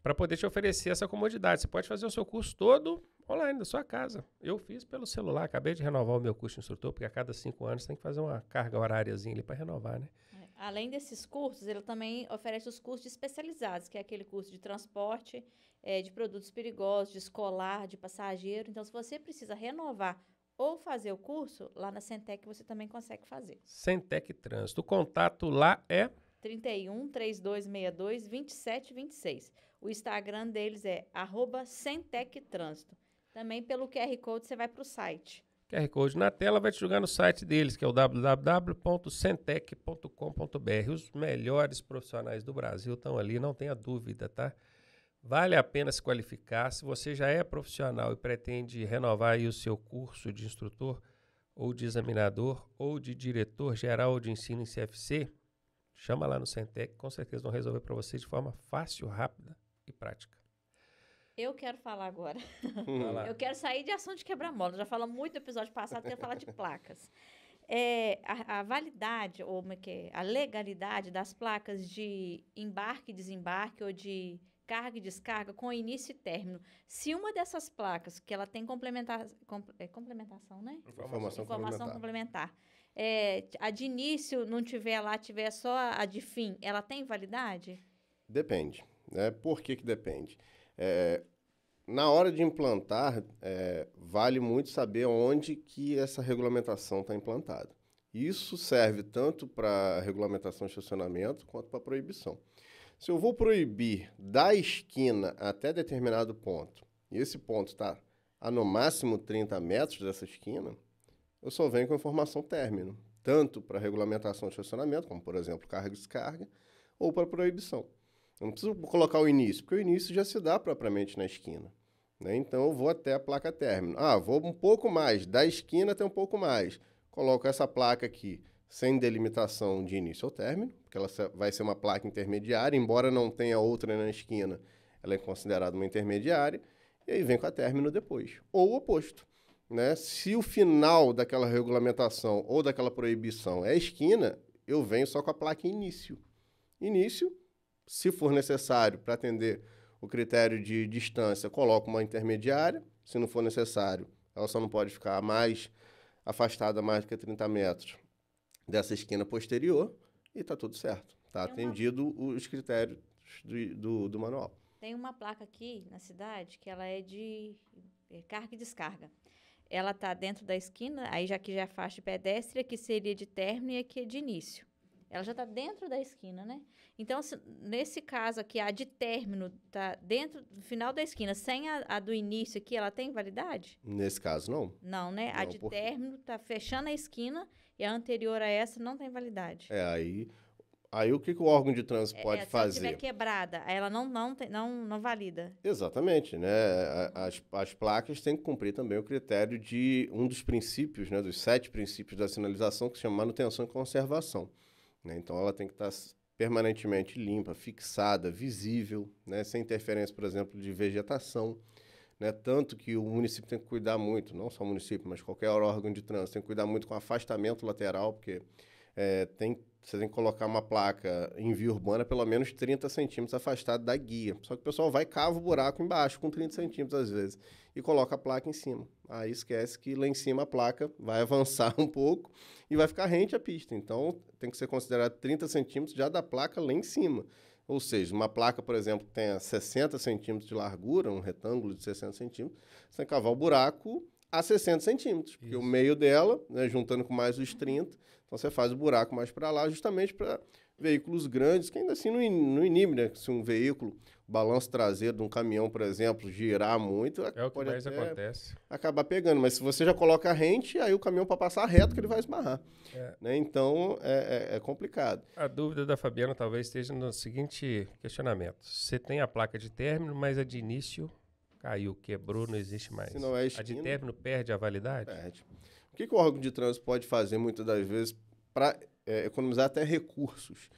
Para poder te oferecer essa comodidade. Você pode fazer o seu curso todo online da sua casa. Eu fiz pelo celular, acabei de renovar o meu curso de instrutor, porque a cada cinco anos tem que fazer uma carga horáriazinha ali para renovar, né? É, além desses cursos, ele também oferece os cursos especializados, que é aquele curso de transporte, é, de produtos perigosos, de escolar, de passageiro. Então, se você precisa renovar ou fazer o curso, lá na Centec você também consegue fazer. Centec Trânsito. O contato lá é... 31 3262 2726. O Instagram deles é arroba Sentec Trânsito. Também pelo QR Code você vai para o site. QR Code na tela vai te jogar no site deles, que é o www.centec.com.br. Os melhores profissionais do Brasil estão ali, não tenha dúvida, tá? Vale a pena se qualificar. Se você já é profissional e pretende renovar o seu curso de instrutor ou de examinador ou de diretor geral de ensino em CFC, chama lá no Centec, com certeza vão resolver para você de forma fácil, rápida e prática. Eu quero falar agora. Uhum. eu quero sair de ação de quebra-mola. Já falamos muito no episódio passado, quero falar de placas. É, a, a, validade, ou como é que é, a legalidade das placas de embarque e desembarque ou de carga e descarga com início e término. Se uma dessas placas, que ela tem com, é, complementação, né? Informação, Informação complementar. complementar. É, a de início não tiver lá, tiver só a de fim, ela tem validade? Depende. Né? Por que, que depende? Depende. É, na hora de implantar, é, vale muito saber onde que essa regulamentação está implantada. Isso serve tanto para regulamentação de estacionamento quanto para proibição. Se eu vou proibir da esquina até determinado ponto, e esse ponto está a no máximo 30 metros dessa esquina, eu só venho com informação término, tanto para regulamentação de estacionamento, como por exemplo carga e descarga, ou para proibição. Eu não preciso colocar o início, porque o início já se dá propriamente na esquina. Né? Então eu vou até a placa término. Ah, vou um pouco mais, da esquina até um pouco mais. Coloco essa placa aqui sem delimitação de início ou término, porque ela vai ser uma placa intermediária, embora não tenha outra na esquina, ela é considerada uma intermediária, e aí vem com a término depois. Ou o oposto. Né? Se o final daquela regulamentação ou daquela proibição é esquina, eu venho só com a placa início. Início se for necessário para atender o critério de distância, coloca uma intermediária. Se não for necessário, ela só não pode ficar mais afastada mais do que 30 metros dessa esquina posterior e está tudo certo. Está atendido uma... os critérios do, do, do, manual. Tem uma placa aqui na cidade que ela é de é, carga e descarga. Ela está dentro da esquina, aí já que já é faixa de pedestre, é que seria de término e aqui é, é de início. Ela já está dentro da esquina, né? Então, se, assim, nesse caso aqui, a de término está dentro do final da esquina, sem a, a, do início aqui, ela tem validade? Nesse caso, não. Não, né? Não, a de término está fechando a esquina e a anterior a essa não tem validade. É, aí Aí o que, que, o órgão de trânsito é, pode se é, fazer? Se ela estiver quebrada, ela não, não, não, não valida. Exatamente, né? Uhum. As, as placas têm que cumprir também o critério de um dos princípios, né? Dos sete princípios da sinalização, que se chama manutenção e conservação. Né? Então ela tem que estar tá permanentemente limpa, fixada, visível, né? sem interferência, por exemplo, de vegetação. Né? Tanto que o município tem que cuidar muito, não só o município, mas qualquer órgão de trânsito, tem que cuidar muito com afastamento lateral, porque é, tem você tem que colocar uma placa em via urbana pelo menos 30 centímetros afastada da guia. Só que o pessoal vai cava o buraco embaixo com 30 centímetros às vezes e coloca a placa em cima. Aí esquece que lá em cima a placa vai avançar um pouco e vai ficar rente à pista. Então tem que ser considerado 30 centímetros já da placa lá em cima. Ou seja, uma placa, por exemplo, que tenha 60 centímetros de largura, um retângulo de 60 centímetros, você tem que cavar o buraco a 60 centímetros, porque o meio dela, né, juntando com mais os 30, então você faz o buraco mais para lá, justamente para veículos grandes, que ainda assim não, inibe, né? Se um veículo, balanço traseiro de um caminhão, por exemplo, girar muito, é, é o que mais acontece. Acabar pegando, mas se você já coloca rente, aí o caminhão para passar reto que ele vai esbarrar. É. Né? Então é, é, é, complicado. A dúvida da Fabiana talvez esteja no seguinte questionamento: você tem a placa de término, mas a é de início caiu, quebrou, não existe mais. Se não é esquina, a de término perde a validade? Perde. O que, que o órgão de trânsito pode fazer muitas das vezes para é, economizar até recursos?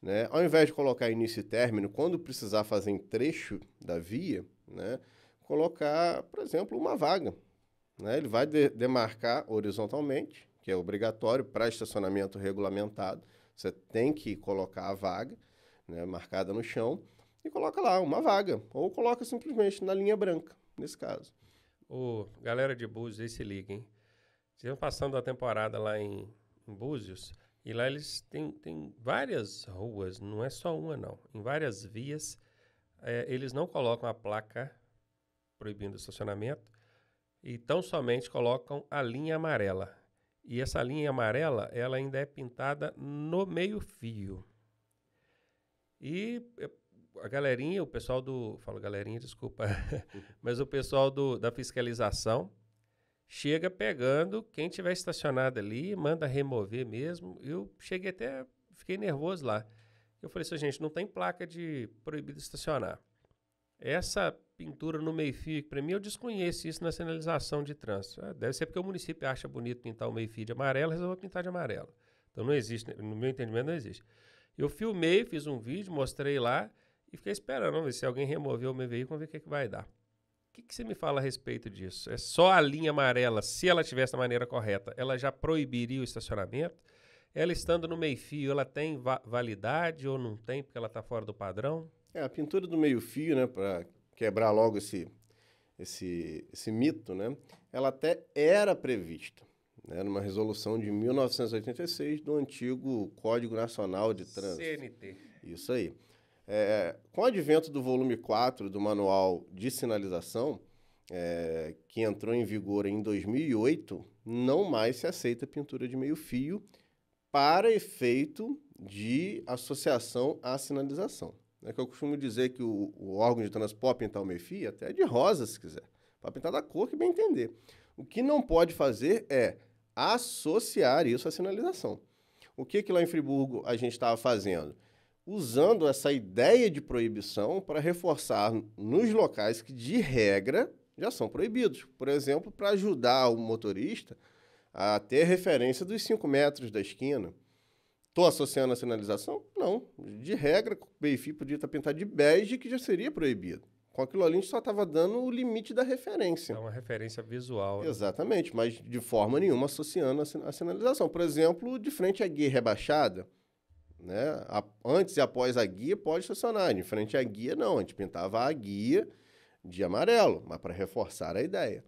Né? Ao invés de colocar início e término, quando precisar fazer em trecho da via, né, colocar, por exemplo, uma vaga. Né? Ele vai de demarcar horizontalmente, que é obrigatório para estacionamento regulamentado. Você tem que colocar a vaga né, marcada no chão e coloca lá uma vaga. Ou coloca simplesmente na linha branca, nesse caso. o galera de Búzios, aí se liga, hein? Vocês passando a temporada lá em, em Búzios, e lá eles têm, têm várias ruas, não é só uma, não. Em várias vias, é, eles não colocam a placa proibindo o estacionamento, e tão somente colocam a linha amarela. E essa linha amarela, ela ainda é pintada no meio-fio. E a galerinha, o pessoal do. Falo galerinha, desculpa. mas o pessoal do, da fiscalização chega pegando quem tiver estacionado ali, manda remover mesmo. Eu cheguei até. Fiquei nervoso lá. Eu falei assim, gente, não tem placa de proibido estacionar. Essa pintura no meio-fio, para mim eu desconheço isso na sinalização de trânsito. Ah, deve ser porque o município acha bonito pintar o meio-fio de amarelo, resolveu pintar de amarelo. Então não existe, no meu entendimento não existe. Eu filmei, fiz um vídeo, mostrei lá. E fiquei esperando ver se alguém removeu o meu veículo, ver o que, é que vai dar. O que, que, você me fala a respeito disso? É só a linha amarela, se ela tivesse da maneira correta, ela já proibiria o estacionamento? Ela estando no meio-fio, ela tem va validade ou não tem, porque ela está fora do padrão? É, a pintura do meio-fio, né, para quebrar logo esse, esse, esse mito, né, ela até era prevista né, numa resolução de 1986 do antigo Código Nacional de Trânsito. CNT. Isso aí. É, é, com o advento do volume 4 do Manual de Sinalização, é, que entrou em vigor em 2008, não mais se aceita pintura de meio-fio para efeito de associação à sinalização. É que eu costumo dizer que o, o órgão de trânsito pode pintar o meio-fio até de rosa, se quiser, para pintar da cor que bem entender. O que não pode fazer é associar isso à sinalização. O que, que lá em Friburgo a gente estava fazendo? usando essa ideia de proibição para reforçar nos locais que, de regra, já são proibidos. Por exemplo, para ajudar o motorista a ter referência dos 5 metros da esquina. Estou associando a sinalização? Não. De regra, o BFI podia estar tá pintado de bege, que já seria proibido. Com aquilo ali, a gente só estava dando o limite da referência. É uma referência visual. Né? Exatamente, mas de forma nenhuma associando a sinalização. Por exemplo, de frente à guia rebaixada, né? A, antes e após a guia pode estacionar, em frente à guia não. A gente pintava a guia de amarelo, mas para reforçar a ideia.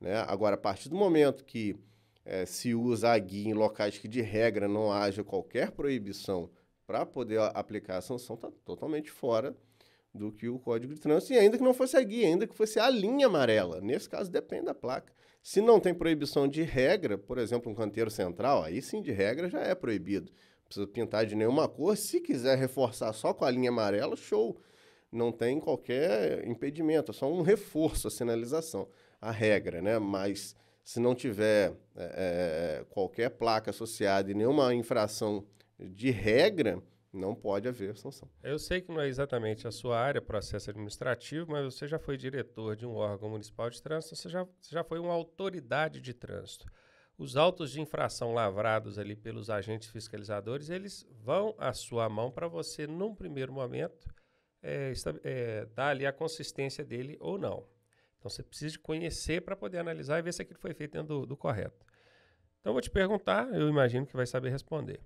Né? Agora, a partir do momento que é, se usa a guia em locais que de regra não haja qualquer proibição para poder aplicar a sanção, está totalmente fora do que o Código de Trânsito, e ainda que não fosse a guia, ainda que fosse a linha amarela. Nesse caso, depende da placa. Se não tem proibição de regra, por exemplo, um canteiro central, aí sim de regra já é proibido precisa pintar de nenhuma cor. Se quiser reforçar só com a linha amarela, show. Não tem qualquer impedimento, é só um reforço a sinalização, a regra, né? Mas se não tiver é, é, qualquer placa associada e nenhuma infração de regra, não pode haver sanção. Eu sei que não é exatamente a sua área, processo administrativo, mas você já foi diretor de um órgão municipal de trânsito, você já, você já foi uma autoridade de trânsito os autos de infração lavrados ali pelos agentes fiscalizadores, eles vão à sua mão para você, num primeiro momento, é, é, dar ali a consistência dele ou não. Então você precisa conhecer para poder analisar e ver se aquilo foi feito dentro do, do correto. Então eu vou te perguntar, eu imagino que vai saber responder.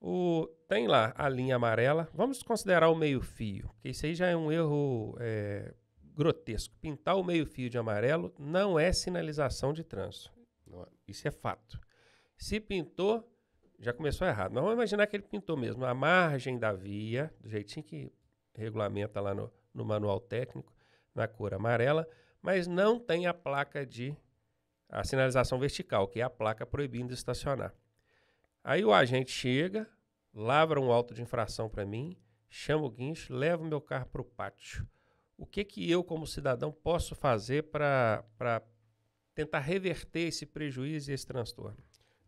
O, tem lá a linha amarela, vamos considerar o meio-fio, porque isso aí já é um erro é, grotesco. Pintar o meio-fio de amarelo não é sinalização de trânsito. É? Isso é fato. Se pintou, já começou errado. Mas vamos imaginar que ele pintou mesmo a margem da via, do jeitinho que regulamenta lá no, no manual técnico, na cor amarela, mas não tem a placa de a sinalização vertical, que é a placa proibindo estacionar. Aí o agente chega, lavra um auto de infração para mim, chama o guincho, leva o meu carro para o pátio. O que, que eu, como cidadão, posso fazer para tentar reverter esse prejuízo e esse transtorno?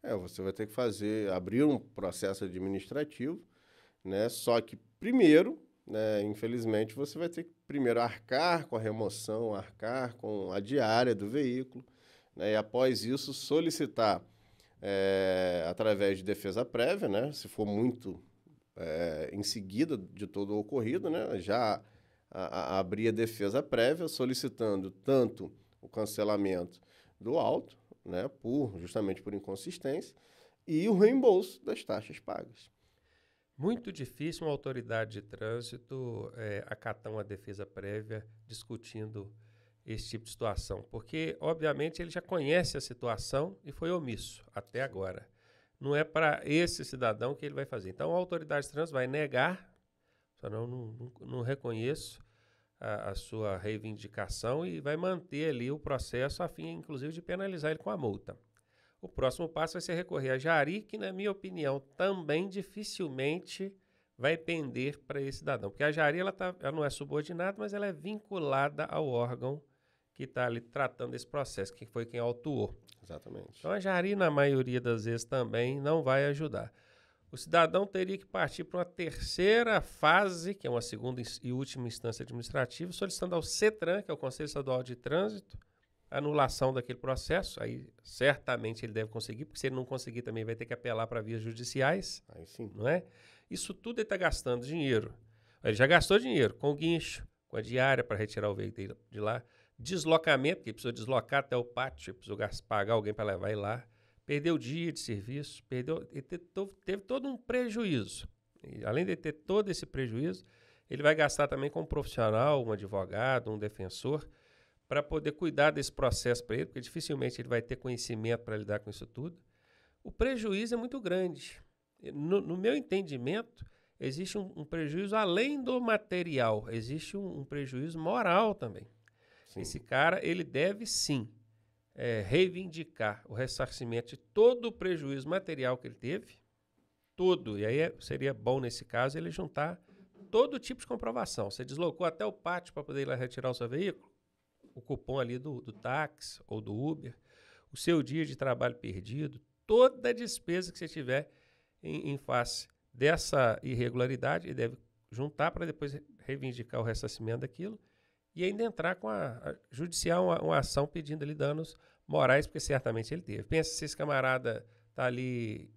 É, você vai ter que fazer, abrir um processo administrativo, né? Só que primeiro, né, infelizmente, você vai ter que primeiro arcar com a remoção, arcar com a diária do veículo, né? E após isso solicitar é, através de defesa prévia, né? Se for muito é, em seguida de todo o ocorrido, né? Já abrir a defesa prévia solicitando tanto o cancelamento do alto, né, por, justamente por inconsistência, e o reembolso das taxas pagas. Muito difícil uma autoridade de trânsito é, acatar uma defesa prévia discutindo esse tipo de situação, porque, obviamente, ele já conhece a situação e foi omisso até agora. Não é para esse cidadão que ele vai fazer. Então, a autoridade de trânsito vai negar, só não, não, não reconheço, a, a, sua reivindicação e vai manter ali o processo a fim, inclusive, de penalizar ele com a multa. O próximo passo vai ser recorrer a Jari, que, na minha opinião, também dificilmente vai pender para esse cidadão. Porque a Jari ela, tá, ela não é subordinada, mas ela é vinculada ao órgão que está ali tratando esse processo, que foi quem autuou. Exatamente. Então a Jari, na maioria das vezes, também não vai ajudar o cidadão teria que partir para uma terceira fase, que é uma segunda e última instância administrativa, solicitando ao CETRAN, que é o Conselho Estadual de Trânsito, anulação daquele processo. Aí certamente ele deve conseguir, porque se ele não conseguir também vai ter que apelar para vias judiciais. Aí sim. Não é? Isso tudo ele está gastando dinheiro. Ele já gastou dinheiro com o guincho, com a diária para retirar o veículo de lá, deslocamento, que ele precisou deslocar até o pátio, precisou pagar alguém para levar ele lá perdeu dia de serviço, perdeu, teve todo um prejuízo. E, além de ter todo esse prejuízo, ele vai gastar também com um profissional, um advogado, um defensor, para poder cuidar desse processo para ele, porque dificilmente ele vai ter conhecimento para lidar com isso tudo. O prejuízo é muito grande. No, no meu entendimento, existe um, um, prejuízo além do material, existe um, um prejuízo moral também. Sim. Esse cara, ele deve sim é, reivindicar o ressarcimento de todo o prejuízo material que ele teve, tudo. e aí é, seria bom nesse caso ele juntar todo tipo de comprovação. Você deslocou até o pátio para poder ir lá retirar o seu veículo, o cupom ali do, do táxi ou do Uber, o seu dia de trabalho perdido, toda a despesa que você tiver em, em face dessa irregularidade, e deve juntar para depois reivindicar o ressarcimento daquilo e ainda entrar com a, a judicial uma, uma, ação pedindo ali danos morais, porque certamente ele teve. Pensa se esse camarada tá ali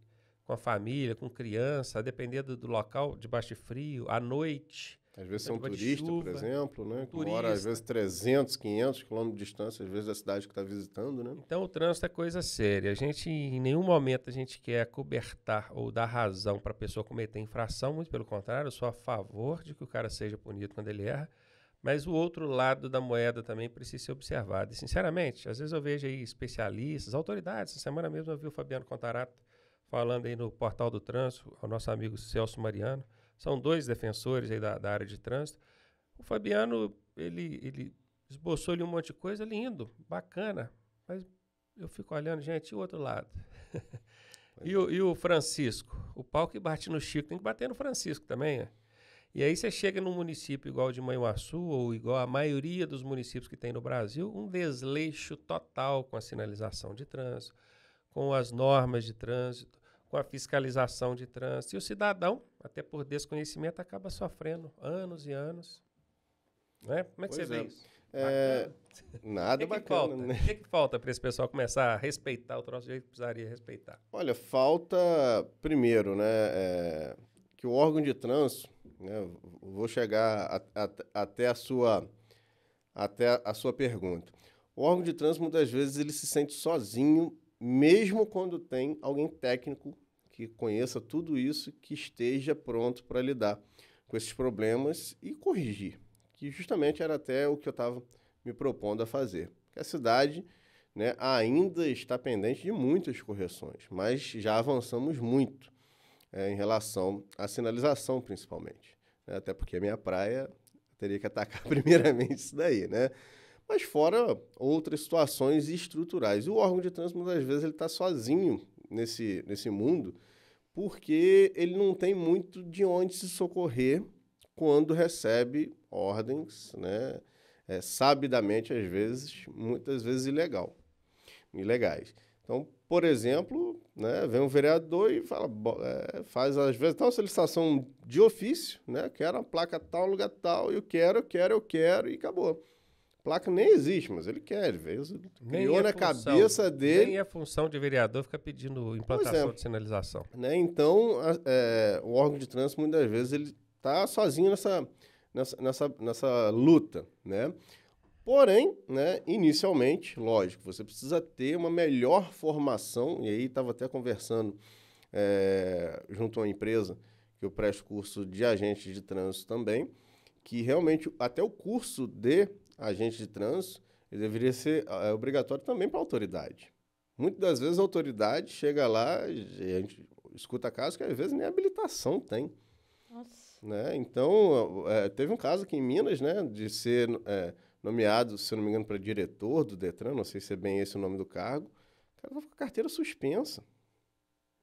com a família, com criança, dependendo do local, debaixo de frio, à noite. Às vezes né, são turista, por exemplo, né? Que mora às vezes 300, 500 quilômetros de distância, às vezes da cidade que está visitando, né? Então o trânsito é coisa séria. A gente, em nenhum momento, a gente quer cobertar ou dar razão para a pessoa cometer infração. Muito pelo contrário, eu sou a favor de que o cara seja punido quando ele erra. Mas o outro lado da moeda também precisa ser observado. E, sinceramente, às vezes eu vejo aí especialistas, autoridades. Essa semana mesmo eu vi o Fabiano Contarato falando aí no portal do trânsito, ao nosso amigo Celso Mariano. São dois defensores aí da, da área de trânsito. O Fabiano, ele, ele esboçou ali um monte de coisa lindo, bacana. Mas eu fico olhando, gente, e o outro lado? e, o, e o Francisco? O pau que bate no Chico tem que bater no Francisco também, né? E aí você chega num município igual de Manhuaçu ou igual a maioria dos municípios que tem no Brasil, um desleixo total com a sinalização de trânsito, com as normas de trânsito, com a fiscalização de trânsito. E o cidadão, até por desconhecimento, acaba sofrendo anos e anos. Né? Como é que pois você é. vê isso? É, nada bacana. O que, que, né? que, que, falta para esse pessoal começar a respeitar o troço que precisaria respeitar? Olha, falta, primeiro, né? É que o órgão de trânsito, né, vou chegar a, a, até, a sua, até a sua pergunta. O órgão de trânsito, muitas vezes, ele se sente sozinho, mesmo quando tem alguém técnico que conheça tudo isso, que esteja pronto para lidar com esses problemas e corrigir, que justamente era até o que eu estava me propondo a fazer. a cidade né, ainda está pendente de muitas correções, mas já avançamos muito é, em relação à sinalização, principalmente. Né? Até porque a minha praia teria que atacar primeiramente isso daí, né? Mas fora outras situações estruturais. E o órgão de trânsito, muitas vezes, ele está sozinho nesse, nesse mundo, porque ele não tem muito de onde se socorrer quando recebe ordens, né? É, sabidamente, às vezes, muitas vezes ilegal, ilegais. Então, por exemplo, né, vem um vereador e fala, é, faz às vezes tal solicitação de ofício, né? Quero a placa tal, lugar tal, eu quero, eu quero, eu quero, e acabou. placa nem existe, mas ele quer, ele Nem criou é na função, cabeça dele. Nem a é função de vereador fica pedindo é. implantação é. de sinalização. Né, então, a, é, o órgão de trânsito, muitas vezes, ele está sozinho nessa, nessa, nessa, nessa luta, né? Porém, né, inicialmente, lógico, você precisa ter uma melhor formação, e aí estava até conversando é, junto a uma empresa que eu presto curso de agente de trânsito também, que realmente até o curso de agente de trânsito ele deveria ser ah, é, obrigatório também para a autoridade. Muitas das vezes a autoridade chega lá, a gente escuta casos que às vezes nem habilitação tem. Nossa. Né? Então, é, teve um caso aqui em Minas, né, de ser... É, nomeado, se eu não me engano, para diretor do Detran, não sei se é bem esse o nome do cargo, o cara vai com a carteira suspensa.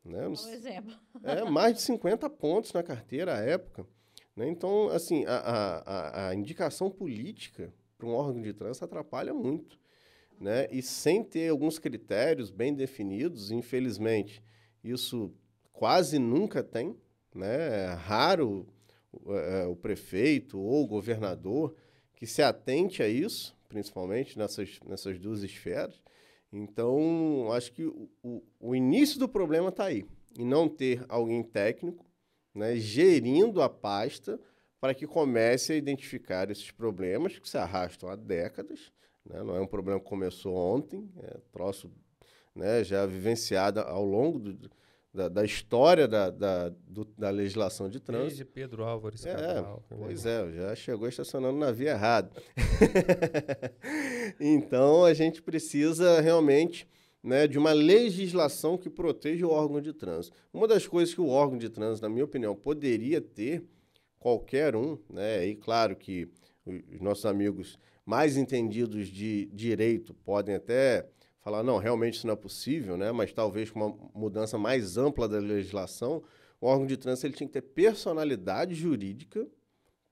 Né? É um exemplo. É, mais de 50 pontos na carteira à época. Né? Então, assim, a, a, a indicação política para um órgão de trânsito atrapalha muito. Né? E sem ter alguns critérios bem definidos, infelizmente, isso quase nunca tem, né? É raro é, é o prefeito ou o governador que se atente a isso, principalmente nessas, nessas duas esferas. Então, acho que o, o, o início do problema está aí, em não ter alguém técnico né, gerindo a pasta para que comece a identificar esses problemas que se arrastam há décadas. Né? Não é um problema que começou ontem, é troço né, já vivenciado ao longo do, da, da história da, da, do, da, legislação de trânsito. Desde Pedro Álvares é, Pois é, já chegou estacionando na via errada. então, a gente precisa realmente né, de uma legislação que proteja o órgão de trânsito. Uma das coisas que o órgão de trânsito, na minha opinião, poderia ter, qualquer um, né, e claro que os nossos amigos mais entendidos de direito podem até falar, não, realmente isso não é possível, né? mas talvez com uma mudança mais ampla da legislação, o órgão de trânsito ele tinha que ter personalidade jurídica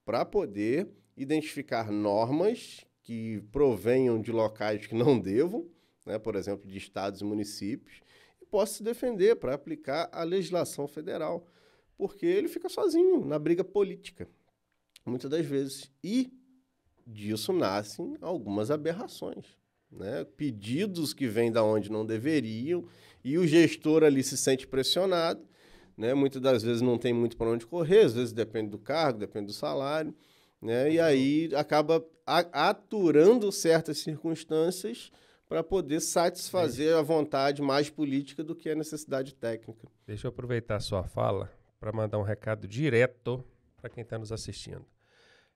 para poder identificar normas que provenham de locais que não devam, né? por exemplo, de estados e municípios, e possa se defender para aplicar a legislação federal, porque ele fica sozinho na briga política, muitas das vezes. E disso nascem algumas aberrações né? pedidos que vêm da onde não deveriam, e o gestor ali se sente pressionado, né? muitas das vezes não tem muito para onde correr, às vezes depende do cargo, depende do salário, né? e uhum. aí acaba aturando certas circunstâncias para poder satisfazer a vontade mais política do que a necessidade técnica. Deixa eu aproveitar a sua fala para mandar um recado direto para quem está nos assistindo.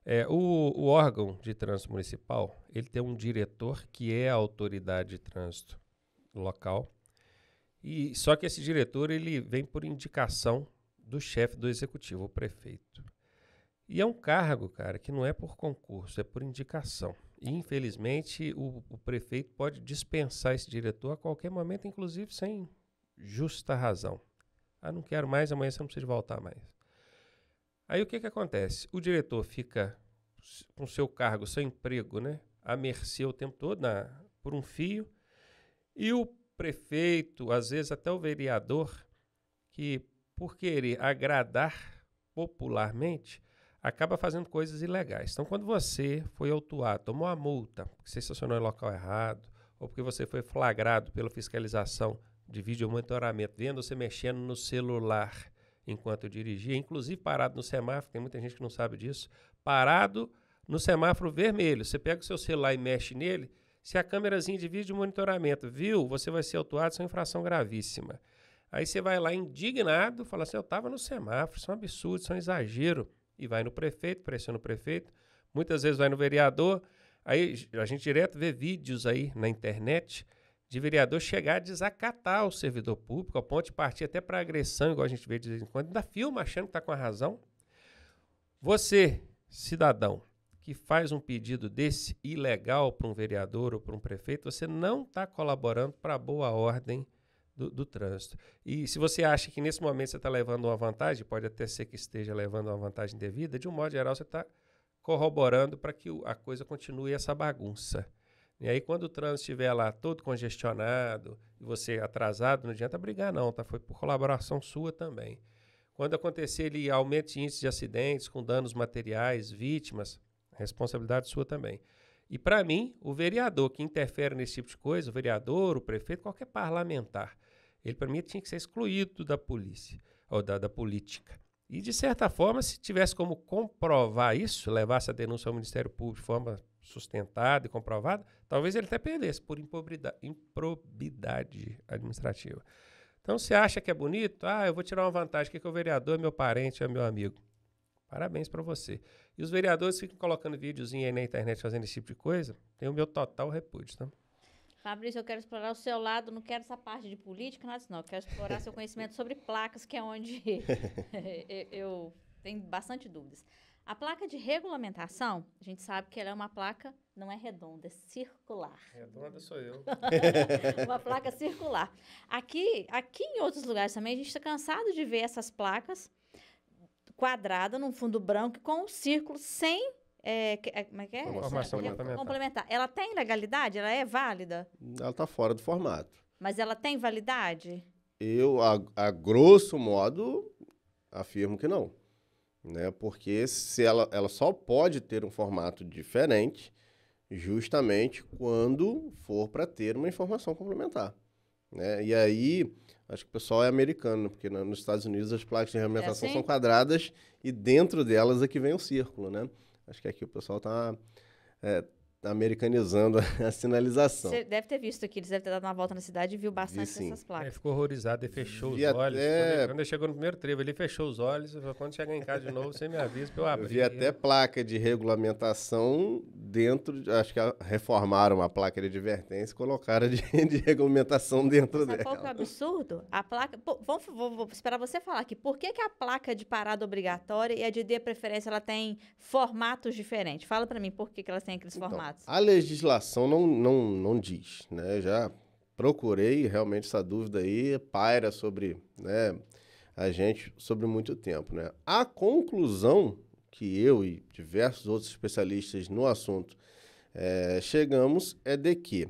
É, o, o, órgão de trânsito municipal, ele tem um diretor que é a autoridade de trânsito local. E só que esse diretor ele vem por indicação do chefe do executivo, o prefeito. E é um cargo, cara, que não é por concurso, é por indicação. E, infelizmente, o, o prefeito pode dispensar esse diretor a qualquer momento, inclusive sem justa razão. Ah, não quero mais, amanhã você não precisa voltar mais. Aí o que, que acontece? O diretor fica com seu cargo, seu emprego, né? À mercê o tempo todo, na, por um fio. E o prefeito, às vezes até o vereador, que por querer agradar popularmente, acaba fazendo coisas ilegais. Então, quando você foi autuado, tomou a multa, porque você estacionou em local errado, ou porque você foi flagrado pela fiscalização de vídeo monitoramento, vendo você mexendo no celular enquanto eu dirigia, inclusive parado no semáforo, tem muita gente que não sabe disso, parado no semáforo vermelho. Você pega o seu celular e mexe nele, se a câmerazinha de vídeo de monitoramento viu, você vai ser autuado, é uma infração gravíssima. Aí você vai lá indignado, fala assim, eu estava no semáforo, isso é um absurdo, isso é um exagero. E vai no prefeito, pressiona o prefeito, muitas vezes vai no vereador, aí a gente direto vê vídeos aí na internet de vereador chegar a desacatar o servidor público, ao ponto de partir até para agressão, igual a gente vê de vez em quando, ainda filma achando que está com a razão. Você, cidadão, que faz um pedido desse ilegal para um vereador ou para um prefeito, você não está colaborando para a boa ordem do, do, trânsito. E se você acha que nesse momento você está levando uma vantagem, pode até ser que esteja levando uma vantagem devida, de um modo geral você está corroborando para que a coisa continue essa bagunça. E aí, quando o trânsito estiver lá todo congestionado e você atrasado, não adianta brigar, não, tá? Foi por colaboração sua também. Quando acontecer ele aumento de índice de acidentes, com danos materiais, vítimas, responsabilidade sua também. E para mim, o vereador que interfere nesse tipo de coisa, o vereador, o prefeito, qualquer parlamentar, ele para mim tinha que ser excluído da polícia, ou da, da política. E de certa forma, se tivesse como comprovar isso, levasse a denúncia ao Ministério Público de forma sustentada e comprovada, talvez ele até perdesse por improbidade administrativa. Então, se acha que é bonito, ah, eu vou tirar uma vantagem, que, é que o vereador é meu parente, é meu amigo. Parabéns para você. E os vereadores ficam colocando videozinho aí na internet fazendo esse tipo de coisa, tem o meu total repúdio, tá? Fabrício, eu quero explorar o seu lado, não quero essa parte de política, nada disso, não. Eu quero explorar seu conhecimento sobre placas, que é onde eu tenho bastante dúvidas. A placa de regulamentação, a gente sabe que ela é uma placa, não é redonda, é circular. Redonda sou eu. uma placa circular. Aqui, aqui em outros lugares também, a gente está cansado de ver essas placas quadrada num fundo branco com um círculo sem é, que, é, como é que é? Formação é complementar. complementar. Ela tem legalidade? Ela é válida? Ela está fora do formato. Mas ela tem validade? Eu, a, a grosso modo, afirmo que não né? Porque se ela, ela só pode ter um formato diferente justamente quando for para ter uma informação complementar, né? E aí, acho que o pessoal é americano, porque na, nos Estados Unidos as placas de regulamentação é assim? são quadradas e dentro delas é que vem o círculo, né? Acho que aqui o pessoal tá é, Tá americanizando a sinalização. Você deve ter visto aqui, eles devem ter dado uma volta na cidade e viu bastante essas placas. Ele é, ficou horrorizado, ele fechou vi os até... olhos. Quando ele, quando chegou no primeiro trevo, ele fechou os olhos quando chegar em casa de novo, você me avisa para eu abrir. Eu vi até placa de regulamentação dentro, acho que reformaram a placa de advertência e colocaram de, de regulamentação dentro Sabe dela. Sabe qual é o absurdo? A placa... Pô, vamos, vou, vou, esperar você falar aqui. Por que, que a placa de parada obrigatória e a de D preferência, ela tem formatos diferentes? Fala para mim por que, que elas têm aqueles então, formatos. A legislação não, não, não diz, né? Já procurei realmente essa dúvida aí, paira sobre né, a gente sobre muito tempo, né? A conclusão que eu e diversos outros especialistas no assunto é, chegamos é de que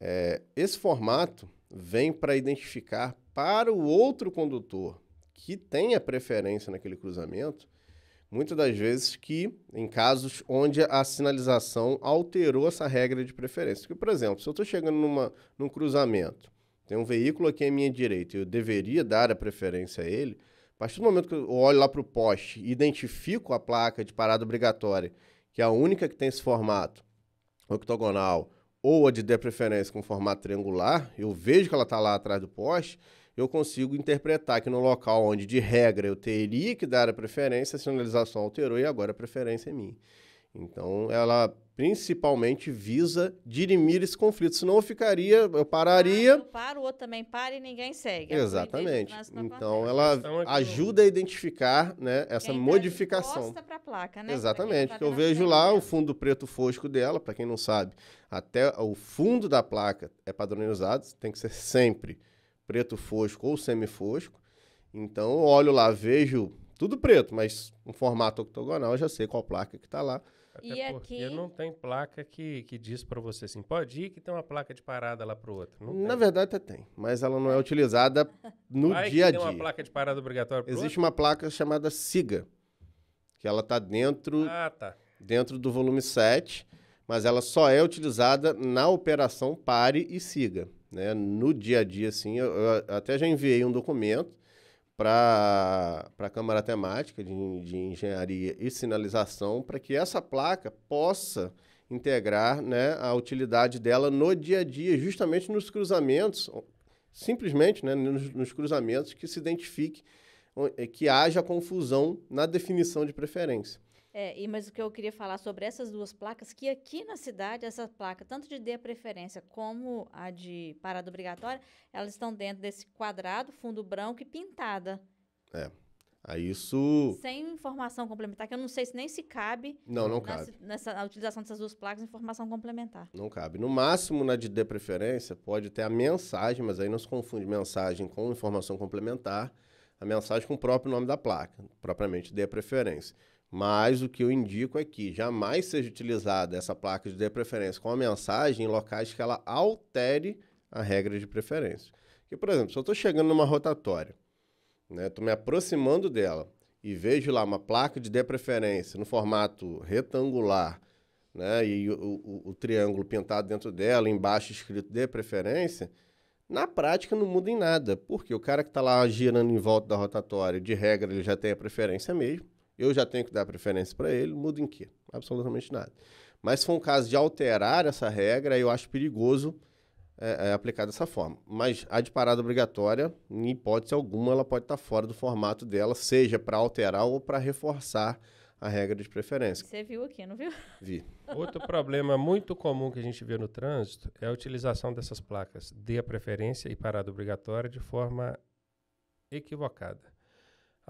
é, esse formato vem para identificar para o outro condutor que tem a preferência naquele cruzamento muitas das vezes que em casos onde a sinalização alterou essa regra de preferência. Porque, por exemplo, se eu estou chegando numa, num cruzamento, tem um veículo aqui à minha direita e eu deveria dar a preferência a ele, a partir do momento que eu olho lá para o poste e identifico a placa de parada obrigatória, que é a única que tem esse formato octogonal, ou a de D preferência com formato triangular, eu vejo que ela está lá atrás do poste, eu consigo interpretar que no local onde, de regra, eu teria que dar a preferência, a sinalização alterou e agora a preferência é minha. Então, ela principalmente visa dirimir esse conflito, senão eu ficaria, eu pararia. Ah, eu o outro também para e ninguém segue. É Exatamente. Tá então, ela é ajuda a identificar né, essa quem tá modificação. Tá para a placa, né? Exatamente. Tá eu vejo lá o fundo preto fosco dela, para quem não sabe, até o fundo da placa é padronizado, tem que ser sempre preto fosco ou semifosco. Então eu olho lá, vejo tudo preto, mas um formato octogonal, eu já sei qual placa que está lá. Até e porque aqui... não tem placa que, que diz para você assim, pode ir que tem uma placa de parada lá para o outro. Não Na tem. verdade até tem, mas ela não é utilizada no Vai dia a dia. tem uma placa de parada obrigatória Existe outro? uma placa chamada SIGA, que ela está dentro, ah, tá. dentro do volume 7, mas ela só é utilizada na operação pare e siga né? No dia a dia, assim, eu, eu até já enviei um documento para a Câmara Temática de, de Engenharia e Sinalização para que essa placa possa integrar né, a utilidade dela no dia a dia, justamente nos cruzamentos, simplesmente né, nos, nos cruzamentos que se identifique eh, que haja confusão na definição de preferência. É, e, mas o que eu queria falar sobre essas duas placas, que aqui na cidade, essa placa, tanto de D é preferência como a de parada obrigatória, elas estão dentro desse quadrado, fundo branco e pintada. É. Aí isso. Sem informação complementar, que eu não sei se nem se cabe. Não, não nessa, cabe. Nessa, na utilização dessas duas placas, informação complementar. Não cabe. No máximo, na de D é preferência, pode ter a mensagem, mas aí não se confunde mensagem com informação complementar, a mensagem com o próprio nome da placa, propriamente D é preferência. Mas o que eu indico é que jamais seja utilizada essa placa de preferência com a mensagem em locais que ela altere a regra de preferência. Que, por exemplo, se eu estou chegando numa rotatória, estou né, me aproximando dela e vejo lá uma placa de preferência no formato retangular né, e o, o, o triângulo pintado dentro dela, embaixo escrito de preferência, na prática não muda em nada, porque o cara que está lá girando em volta da rotatória, de regra, ele já tem a preferência mesmo eu já tenho que dar preferência para ele, muda em quê? Absolutamente nada. Mas se for um caso de alterar essa regra, eu acho perigoso é, é, aplicar dessa forma. Mas a de parada obrigatória, em hipótese alguma, ela pode estar tá fora do formato dela, seja para alterar ou para reforçar a regra de preferência. Você viu aqui, não viu? Vi. Outro problema muito comum que a gente vê no trânsito é a utilização dessas placas de a preferência e parada obrigatória de forma equivocada.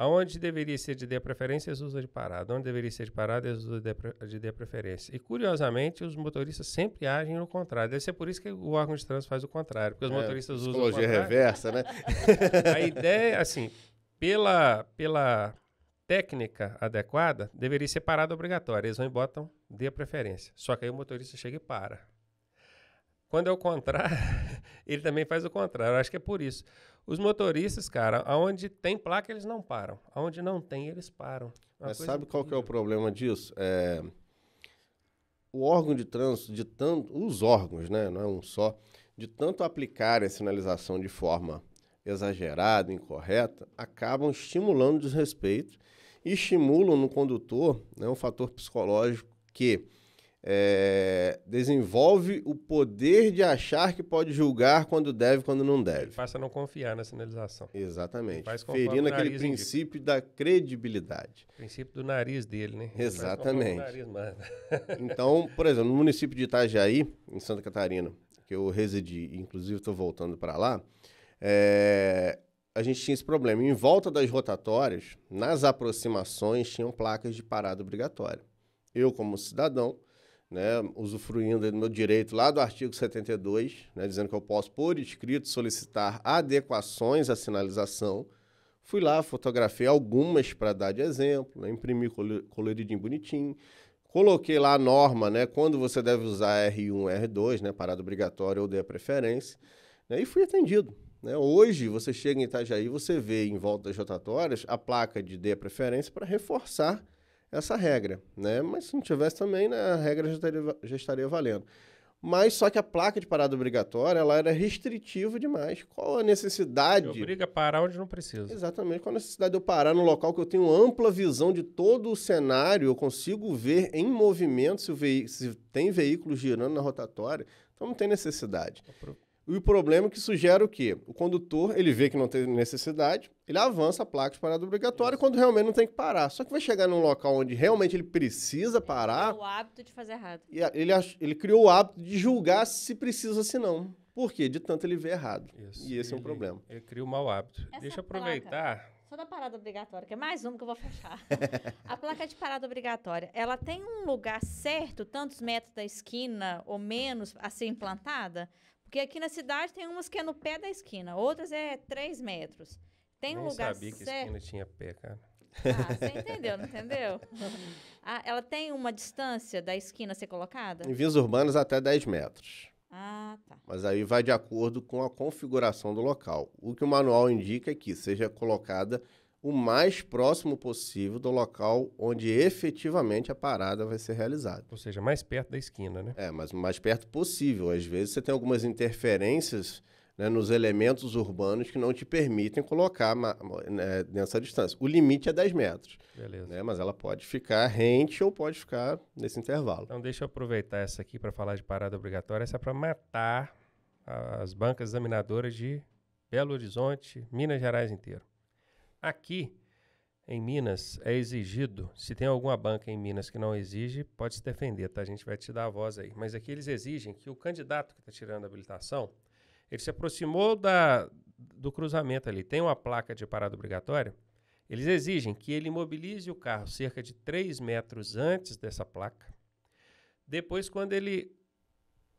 Aonde deveria ser de D preferência, eles usam de parada. Onde deveria ser de parada, eles usam de D preferência. E, curiosamente, os motoristas sempre agem no contrário. Deve ser por isso que o órgão de trânsito faz o contrário, porque os é, motoristas usam o contrário. reversa, né? a ideia, assim, pela, pela técnica adequada, deveria ser parada obrigatória. Eles vão e botam D preferência. Só que aí o motorista chega e para. Quando é o contrário, ele também faz o contrário. Eu acho que é por isso. Os motoristas, cara, aonde tem placa, eles não param. Aonde não tem, eles param. É uma Mas sabe incrível. qual que é o problema disso? É... O órgão de trânsito, de tanto, os órgãos, né, não é um só, de tanto aplicarem a sinalização de forma exagerada, incorreta, acabam estimulando o desrespeito e estimulam no condutor né, um fator psicológico que é, desenvolve o poder de achar que pode julgar quando deve, quando não deve. passa a não confiar na sinalização. Exatamente. Ferindo aquele princípio indica. da credibilidade. O princípio do nariz dele, né? Exatamente. Nariz, então, por exemplo, no município de Itajaí, em Santa Catarina, que eu residi, inclusive estou voltando para lá, é, a gente tinha esse problema. Em volta das rotatórias, nas aproximações, tinham placas de parada obrigatória. Eu, como cidadão, né, usufruindo do meu direito lá do artigo 72, né, dizendo que eu posso, por escrito, solicitar adequações à sinalização. Fui lá, fotografei algumas para dar de exemplo, né, imprimi coloridinho bonitinho, coloquei lá a norma, né, quando você deve usar R1, R2, né, parada obrigatória, ou dei a preferência, né, e fui atendido. Né? Hoje, você chega em Itajaí, você vê em volta das rotatórias a placa de de a preferência para reforçar essa regra, né? Mas se não tivesse também, né, a regra já estaria, já estaria valendo. Mas só que a placa de parada obrigatória, ela era restritiva demais. Qual a necessidade... Me obriga a parar onde não precisa. Exatamente. Qual a necessidade de eu parar num local que eu tenho ampla visão de todo o cenário, eu consigo ver em movimento se, se tem veículos girando na rotatória. Então não tem necessidade. pro... E o problema é que sugere o quê? O condutor, ele vê que não tem necessidade, ele avança a placa de parada obrigatória Isso. quando realmente não tem que parar. Só que vai chegar num local onde realmente ele precisa parar. Ele o hábito de fazer errado. E ele, ele criou o hábito de julgar se precisa, se não. Por quê? De tanto ele vê errado. Isso. E esse ele, é um problema. Ele cria o um mau hábito. Essa Deixa eu aproveitar. só da parada obrigatória, que é mais um que eu vou fechar. a placa de parada obrigatória, ela tem um lugar certo, tantos metros da esquina ou menos, a ser implantada? Porque aqui na cidade tem umas que é no pé da esquina, outras é 3 metros. Tem Nem um lugar sabia certo. que esquina tinha pé, cara. Ah, você entendeu, não entendeu? Ah, ela tem uma distância da esquina a ser colocada? Em vias urbanas até 10 metros. Ah, tá. Mas aí vai de acordo com a configuração do local. O que o manual indica é que seja colocada o mais próximo possível do local onde efetivamente a parada vai ser realizada. Ou seja, mais perto da esquina, né? É, mas o mais perto possível. Às vezes você tem algumas interferências né, nos elementos urbanos que não te permitem colocar né, nessa distância. O limite é 10 metros. Beleza. Né, mas ela pode ficar rente ou pode ficar nesse intervalo. Então, deixa eu aproveitar essa aqui para falar de parada obrigatória. Essa é para matar as bancas examinadoras de Belo Horizonte, Minas Gerais inteiro. Aqui em Minas é exigido. Se tem alguma banca em Minas que não exige, pode se defender, tá? A gente vai te dar a voz aí. Mas aqui eles exigem que o candidato que está tirando a habilitação, ele se aproximou da, do cruzamento ali, tem uma placa de parada obrigatória. Eles exigem que ele mobilize o carro cerca de 3 metros antes dessa placa. Depois, quando ele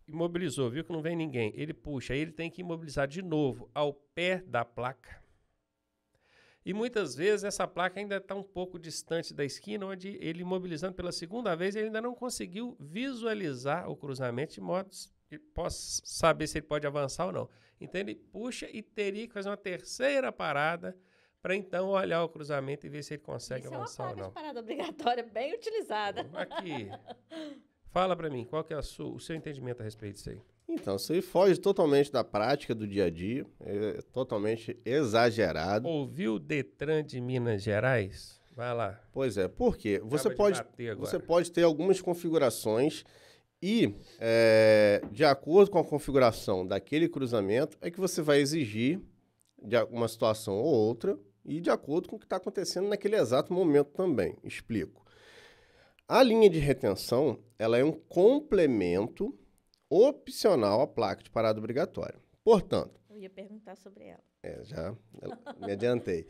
imobilizou, viu que não vem ninguém, ele puxa, aí ele tem que imobilizar de novo ao pé da placa. E muitas vezes essa placa ainda está um pouco distante da esquina, onde ele imobilizando pela segunda vez, ele ainda não conseguiu visualizar o cruzamento de modo que possa saber se ele pode avançar ou não. Então ele puxa e teria que fazer uma terceira parada para então olhar o cruzamento e ver se ele consegue Isso avançar é uma ou não. de parada obrigatória bem utilizada. Aqui. Fala para mim, qual que é o seu entendimento a respeito disso aí? Então, isso aí foge totalmente da prática do dia a dia, é totalmente exagerado. Ouviu o Detran de Minas Gerais? Vai lá. Pois é, porque você pode, você pode ter algumas configurações e, é, de acordo com a configuração daquele cruzamento, é que você vai exigir de uma situação ou outra e de acordo com o que está acontecendo naquele exato momento também. Explico. A linha de retenção ela é um complemento opcional a placa de parada obrigatória. Portanto. Eu ia perguntar sobre ela. É, já me adiantei.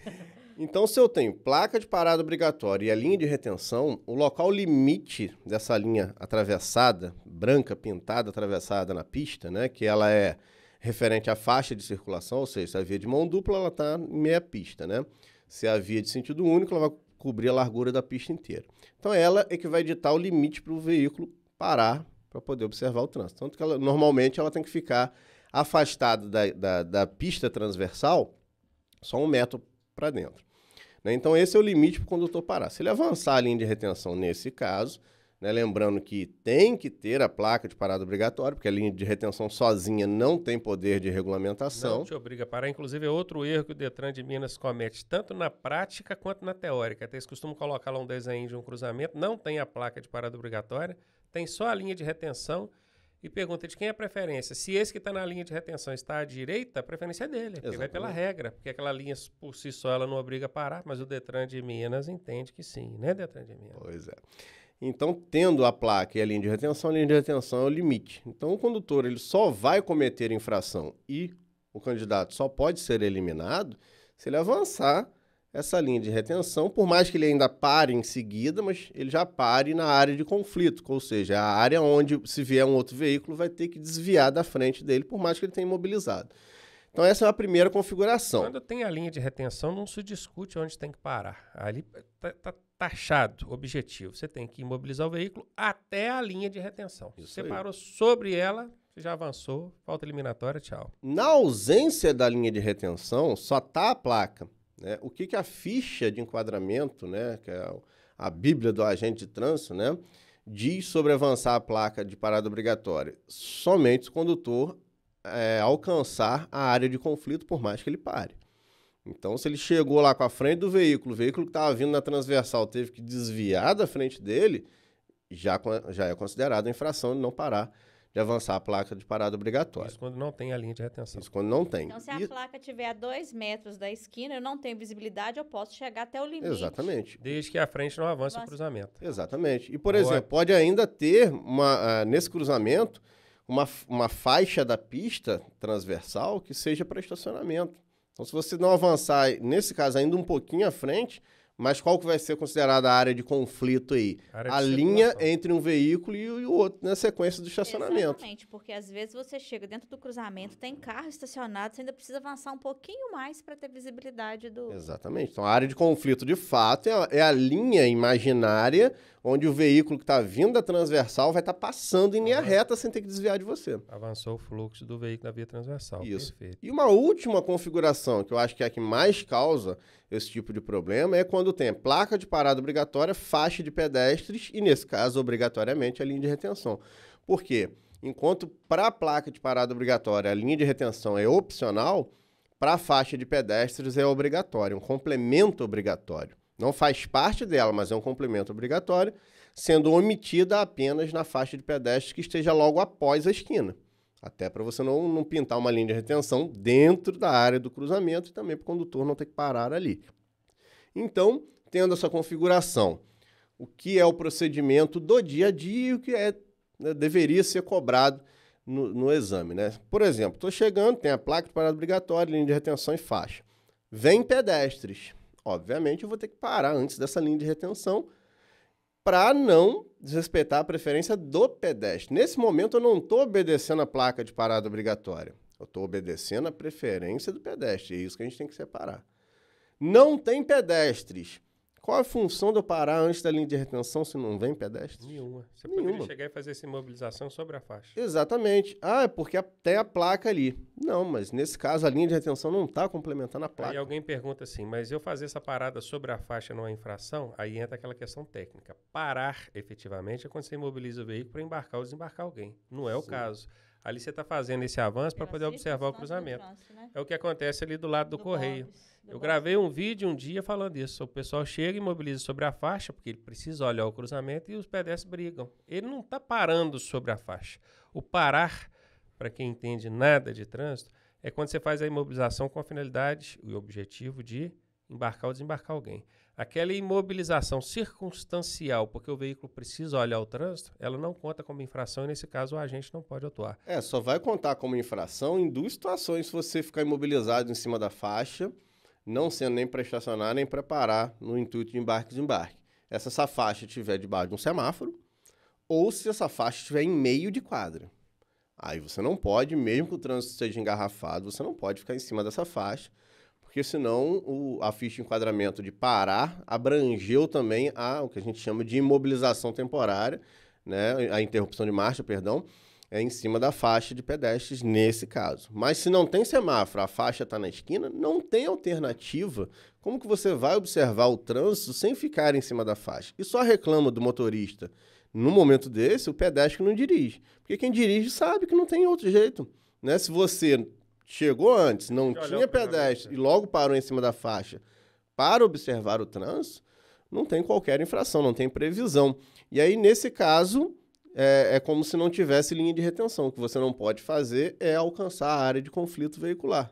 Então, se eu tenho placa de parada obrigatória e a linha de retenção, o local limite dessa linha atravessada, branca, pintada, atravessada na pista, né? Que ela é referente à faixa de circulação, ou seja, se a via de mão dupla, ela está meia pista, né? Se a via de sentido único, ela vai cobrir a largura da pista inteira. Então, ela é que vai ditar o limite para o veículo parar para poder observar o trânsito. Tanto que ela, normalmente ela tem que ficar afastada da, da, da pista transversal só um metro para dentro. Né? Então, esse é o limite para o condutor parar. Se ele avançar a linha de retenção nesse caso, né? lembrando que tem que ter a placa de parada obrigatória, porque a linha de retenção sozinha não tem poder de regulamentação. Não te obriga a parar. Inclusive, é outro erro que o Detran de Minas comete, tanto na prática quanto na teórica. Até eles costumam colocar lá um desenho de um cruzamento, não tem a placa de parada obrigatória, tem só a linha de retenção e pergunta de quem é a preferência. Se esse que está na linha de retenção está à direita, a preferência é dele, ele vai pela regra, porque aquela linha por si só ela não obriga a parar, mas o Detran de Minas entende que sim, né, Detran de Minas? Pois é. Então, tendo a placa e a linha de retenção, a linha de retenção é o limite. Então, o condutor ele só vai cometer infração e o candidato só pode ser eliminado se ele avançar essa linha de retenção, por mais que ele ainda pare em seguida, mas ele já pare na área de conflito, ou seja, é a área onde, se vier um outro veículo, vai ter que desviar da frente dele, por mais que ele tenha imobilizado. Então, essa é a primeira configuração. Quando tem a linha de retenção, não se discute onde tem que parar. Ali está tá taxado, objetivo. Você tem que imobilizar o veículo até a linha de retenção. Isso você aí. parou sobre ela, você já avançou, falta eliminatória, tchau. Na ausência da linha de retenção, só tá a placa. Né? O que, que a ficha de enquadramento, né, que é a bíblia do agente de trânsito, né, diz sobre avançar a placa de parada obrigatória? Somente o condutor é, alcançar a área de conflito, por mais que ele pare. Então, se ele chegou lá com a frente do veículo, o veículo que estava vindo na transversal teve que desviar da frente dele, já, já é considerado infração de não parar de avançar a placa de parada obrigatória. Isso quando não tem a linha de retenção. Isso quando não tem. Então, se a placa tiver a dois metros da esquina, eu não tenho visibilidade, eu posso chegar até o limite. Exatamente. Desde que a frente não avance Avança. o cruzamento. Exatamente. E, por Boa. exemplo, pode ainda ter, uma, uh, nesse cruzamento, uma, uma faixa da pista transversal que seja para estacionamento. Então, se você não avançar, nesse caso, ainda um pouquinho à frente, mas qual que vai ser considerada a área de conflito aí? A, a linha entre um veículo e o outro na sequência do estacionamento. Exatamente, porque às vezes você chega dentro do cruzamento, tem carro estacionado, você ainda precisa avançar um pouquinho mais para ter visibilidade do. Exatamente. Então a área de conflito, de fato, é a, é a linha imaginária onde o veículo que está vindo da transversal vai estar tá passando em linha uhum. reta sem ter que desviar de você. Avançou o fluxo do veículo na via transversal. Isso. Perfeito. E uma última configuração que eu acho que é a que mais causa esse tipo de problema é quando tem placa de parada obrigatória, faixa de pedestres e, nesse caso, obrigatoriamente, a linha de retenção. Por quê? Enquanto para a placa de parada obrigatória a linha de retenção é opcional, para a faixa de pedestres é obrigatório, um complemento obrigatório. Não faz parte dela, mas é um complemento obrigatório, sendo omitida apenas na faixa de pedestres que esteja logo após a esquina. Até para você não, não pintar uma linha de retenção dentro da área do cruzamento e também para o condutor não ter que parar ali. Então, tendo essa configuração, o que é o procedimento do dia a dia e o que é, né, deveria ser cobrado no, no, exame, né? Por exemplo, estou chegando, tem a placa de parada obrigatória, linha de retenção e faixa. Vem pedestres. Obviamente, eu vou ter que parar antes dessa linha de retenção para não desrespeitar a preferência do pedestre. Nesse momento, eu não estou obedecendo a placa de parada obrigatória. Eu estou obedecendo a preferência do pedestre. É isso que a gente tem que separar. Não tem pedestres. Qual a função de eu parar antes da linha de retenção se não vem pedestre? Nenhuma. Você Nenhuma. poderia chegar e fazer essa imobilização sobre a faixa. Exatamente. Ah, é porque tem a placa ali. Não, mas nesse caso a linha de retenção não está complementando a placa. Aí alguém pergunta assim, mas eu fazer essa parada sobre a faixa não é infração? Aí entra aquela questão técnica. Parar efetivamente é quando você imobiliza o veículo para embarcar ou desembarcar alguém. Não é Sim. o caso. Ali você está fazendo esse avanço para é, poder assim, observar o cruzamento. Trânsito, né? É o que acontece ali do lado do, do correio. Bob's Tá Eu gravei um vídeo um dia falando isso. O pessoal chega e mobiliza sobre a faixa, porque ele precisa olhar o cruzamento e os pedestres brigam. Ele não está parando sobre a faixa. O parar, para quem entende nada de trânsito, é quando você faz a imobilização com a finalidade e o objetivo de embarcar ou desembarcar alguém. Aquela imobilização circunstancial, porque o veículo precisa olhar o trânsito, ela não conta como infração e, nesse caso, o agente não pode atuar. É, só vai contar como infração em duas situações se você ficar imobilizado em cima da faixa não sendo nem para estacionar nem para parar no intuito de embarque e desembarque. Essa, essa faixa estiver debaixo de um semáforo ou se essa faixa estiver em meio de quadra. Aí você não pode, mesmo que o trânsito seja engarrafado, você não pode ficar em cima dessa faixa, porque senão o, a ficha de enquadramento de parar abrangeu também a, o que a gente chama de imobilização temporária, né, a interrupção de marcha, perdão, é em cima da faixa de pedestres nesse caso. Mas se não tem semáforo, a faixa está na esquina, não tem alternativa. Como que você vai observar o trânsito sem ficar em cima da faixa? E só reclama do motorista. No momento desse, o pedestre não dirige. Porque quem dirige sabe que não tem outro jeito. Né? Se você chegou antes, não Já tinha pedestre e logo parou em cima da faixa para observar o trânsito, não tem qualquer infração, não tem previsão. E aí, nesse caso, é, é, como se não tivesse linha de retenção. O que você não pode fazer é alcançar a área de conflito veicular.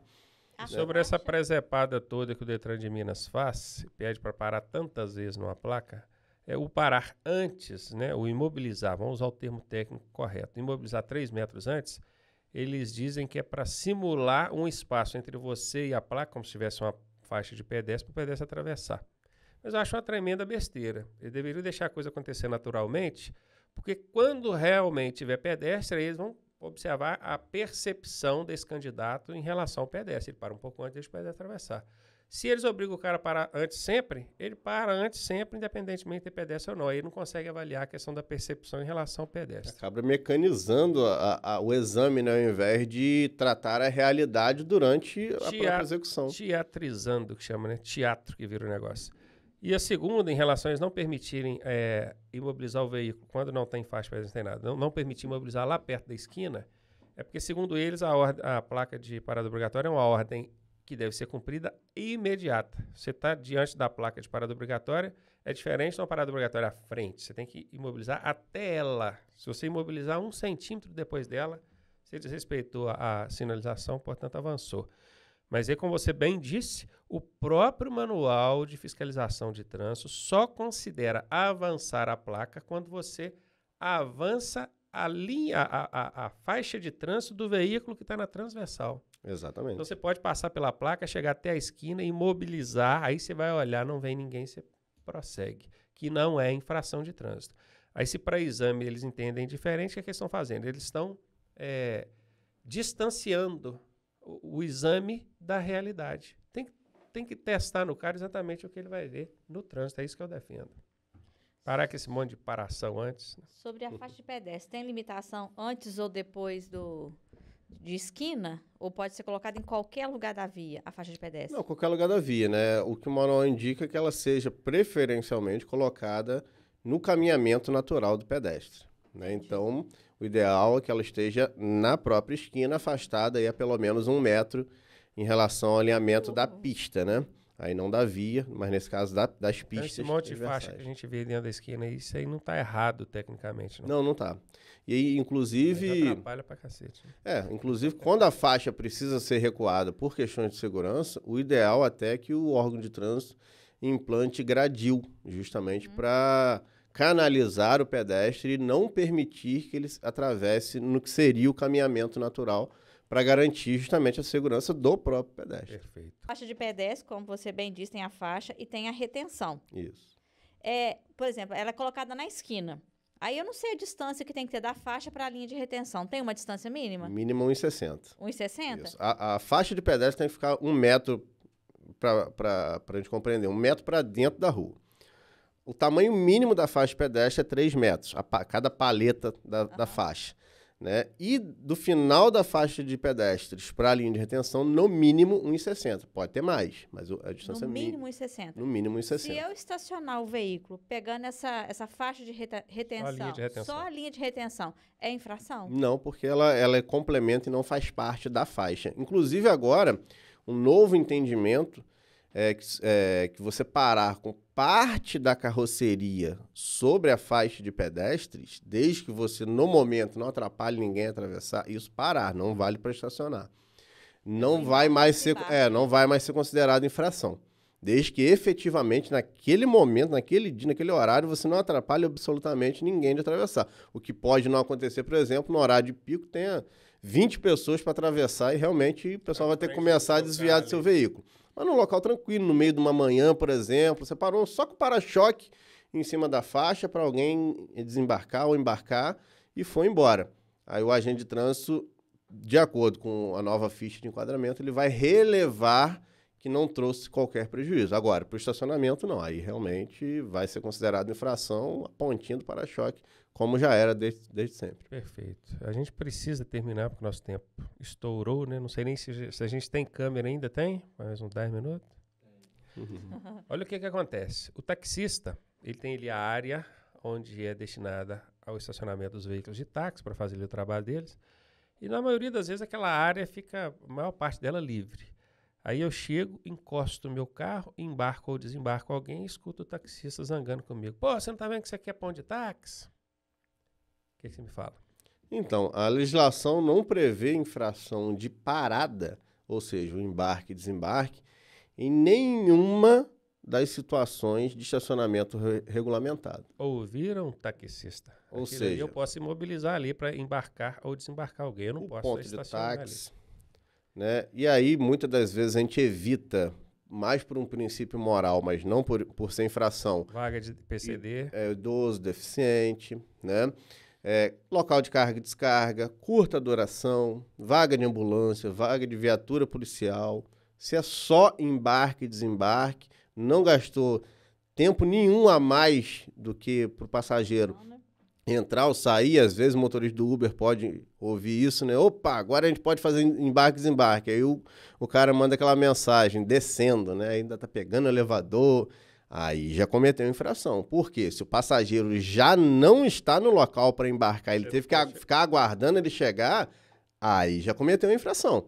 Ah, né? sobre essa presepada toda que o Detran de Minas faz, pede para parar tantas vezes numa placa, é o parar antes, né, o imobilizar, vamos usar o termo técnico correto, imobilizar três metros antes, eles dizem que é para simular um espaço entre você e a placa, como se tivesse uma faixa de pedestre, para o pedestre atravessar. Mas eu acho uma tremenda besteira. Eles deveriam deixar a coisa acontecer naturalmente, porque quando realmente tiver pedestre, eles vão observar a percepção desse candidato em relação ao pedestre. Ele para um pouco antes, deixa o pedestre atravessar. Se eles obrigam o cara a parar antes sempre, ele para antes sempre, independentemente de pedestre ou não. Ele não consegue avaliar a questão da percepção em relação ao pedestre. Acaba mecanizando a, a, o exame, né, ao invés de tratar a realidade durante a Teat própria execução. Teatrizando, que chama, né? Teatro que vira o negócio. E a segunda, em relação a eles não permitirem é, imobilizar o veículo quando não tem faixa para não nada, não, não permitir imobilizar lá perto da esquina, é porque, segundo eles, a, ordem, a placa de parada obrigatória é uma ordem que deve ser cumprida imediata. Você está diante da placa de parada obrigatória, é diferente de uma parada obrigatória à frente. Você tem que imobilizar até ela. Se você imobilizar um centímetro depois dela, você desrespeitou a, a sinalização, portanto avançou. Mas aí, como você bem disse, o próprio manual de fiscalização de trânsito só considera avançar a placa quando você avança a linha, a, a, a faixa de trânsito do veículo que está na transversal. Exatamente. Então você pode passar pela placa, chegar até a esquina, e imobilizar, aí você vai olhar, não vem ninguém, você prossegue. Que não é infração de trânsito. Aí, se para exame eles entendem diferente, o que, é que eles estão fazendo? Eles estão é, distanciando o, exame da realidade. Tem, tem que testar no cara exatamente o que ele vai ver no trânsito. É isso que eu defendo. Parar com esse monte de paração antes. Sobre a faixa de pedestre, tem limitação antes ou depois do de esquina? Ou pode ser colocada em qualquer lugar da via, a faixa de pedestre? Não, qualquer lugar da via, né? O que o manual indica é que ela seja preferencialmente colocada no caminhamento natural do pedestre. Né? Então, o ideal é que ela esteja na própria esquina, afastada aí a pelo menos um metro em relação ao alinhamento uhum. da pista, né? Aí não da via, mas nesse caso da, das então, pistas. Esse monte de faixa que a gente vê dentro da esquina, isso aí não está errado tecnicamente, não. Não, não tá. E aí, inclusive. Mas atrapalha pra cacete. Né? É, inclusive, quando a faixa precisa ser recuada por questões de segurança, o ideal até é que o órgão de trânsito implante gradil, justamente uhum. para canalizar o pedestre e não permitir que ele atravesse no que seria o caminhamento natural para garantir justamente a segurança do próprio pedestre. Perfeito. A faixa de pedestre, como você bem disse, tem a faixa e tem a retenção. Isso. É, por exemplo, ela é colocada na esquina. Aí eu não sei a distância que tem que ter da faixa para a linha de retenção. Tem uma distância mínima? Mínimo 1,60. 1,60? A, a faixa de pedestre tem que ficar um metro, para a gente compreender, um metro para dentro da rua o tamanho mínimo da faixa pedestre é 3 metros, a, cada paleta da, da faixa. Né? E do final da faixa de pedestres para a linha de retenção, no mínimo 1,60. Pode ter mais, mas a distância no é mínimo 1,60. No mínimo 1,60. Se eu estacionar o veículo pegando essa, essa faixa de retenção, de retenção, só a linha de retenção, é infração? Não, porque ela, ela é complemento e não faz parte da faixa. Inclusive agora, um novo entendimento é, é, que você parar com parte da carroceria sobre a faixa de pedestres, desde que você, no momento, não atrapalhe ninguém a atravessar, isso parar, não vale para estacionar. Não vai, mais ser, é, não vai mais ser considerado infração. Desde que efetivamente, naquele momento, naquele dia, naquele horário, você não atrapalhe absolutamente ninguém de atravessar. O que pode não acontecer, por exemplo, no horário de pico, tenha 20 pessoas para atravessar e realmente o pessoal é, vai ter que começar a desviar do seu veículo mas num local tranquilo, no meio de uma manhã, por exemplo, você parou só com o para-choque em cima da faixa para alguém desembarcar ou embarcar e foi embora. Aí o agente de trânsito, de acordo com a nova ficha de enquadramento, ele vai relevar que não trouxe qualquer prejuízo. Agora, para o estacionamento, não. Aí realmente vai ser considerado infração a pontinha do para-choque como já era desde, desde sempre. Perfeito. A gente precisa terminar porque o nosso tempo estourou, né? Não sei nem se, se a gente tem câmera ainda, tem? Mais uns 10 minutos? Uhum. Olha o que, que acontece. O taxista, ele tem ali a área onde é destinada ao estacionamento dos veículos de táxi para fazer o trabalho deles. E na maioria das vezes aquela área fica, a maior parte dela livre. Aí eu chego, encosto o meu carro, embarco ou desembarco alguém e escuto o taxista zangando comigo. Pô, você não tá vendo que isso aqui é pão de táxi? O que, que você me fala? Então, a legislação não prevê infração de parada, ou seja, o embarque e desembarque, em nenhuma das situações de estacionamento re regulamentado. Ouviram, taxista? Ou Aquilo seja, eu posso imobilizar ali para embarcar ou desembarcar alguém, eu não um posso ponto de táxi, né? E aí muitas das vezes a gente evita mais por um princípio moral, mas não por, por ser infração. Vaga de PCD. E, é, idoso, deficiente, né? é, local de carga e descarga, curta duração, vaga de ambulância, vaga de viatura policial. Se é só embarque e desembarque, não gastou tempo nenhum a mais do que para o passageiro né? entrar ou sair. Às vezes o motorista do Uber pode ouvir isso, né? Opa, agora a gente pode fazer embarque e desembarque. Aí o, o cara manda aquela mensagem descendo, né? Ainda tá pegando elevador Aí já cometeu infração. Por quê? Se o passageiro já não está no local para embarcar, ele teve que a, ficar aguardando ele chegar, aí já cometeu infração.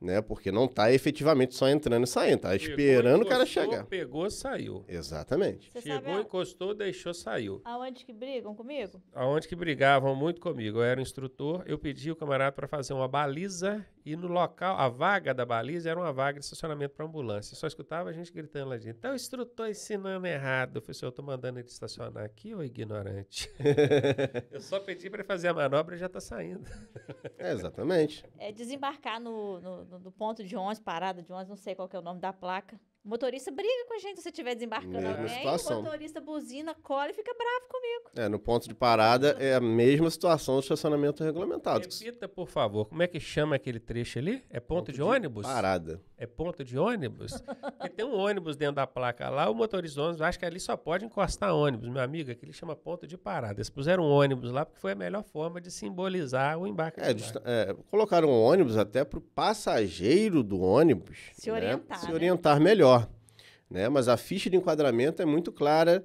Né? Porque não está efetivamente só entrando e saindo, está esperando encostou, o cara chegar. Pegou, saiu. Exatamente. Você Chegou, encostou, deixou, saiu. Aonde que brigam comigo? Aonde que brigavam muito comigo. Eu era instrutor, eu pedi o camarada para fazer uma baliza e no local, a vaga da baliza era uma vaga de estacionamento para ambulância. Só escutava a gente gritando lá de Então, o instrutor ensinando errado. Eu falei assim, eu estou mandando ele estacionar aqui, ô ignorante. eu só pedi para ele fazer a manobra e já está saindo. é, exatamente. É desembarcar no, no, no, ponto de 11, parada de 11, não sei qual é o nome da placa. O motorista briga com a gente se estiver desembarcando mesma alguém. Situação. O motorista buzina, cola e fica bravo comigo. É, no ponto de parada é a mesma situação do estacionamento regulamentado. Repita, por favor, como é que chama aquele trecho ali? É ponto, ponto de, de, ônibus? Parada. É ponto de ônibus? Porque tem um ônibus dentro da placa lá, o motorista ônibus que ali só pode encostar ônibus. Meu amigo, aquele chama ponto de parada. Eles puseram um ônibus lá porque foi a melhor forma de simbolizar o embarque. É, é, colocaram um ônibus até para o passageiro do ônibus se né? orientar, se né? orientar melhor né? Mas a ficha de enquadramento é muito clara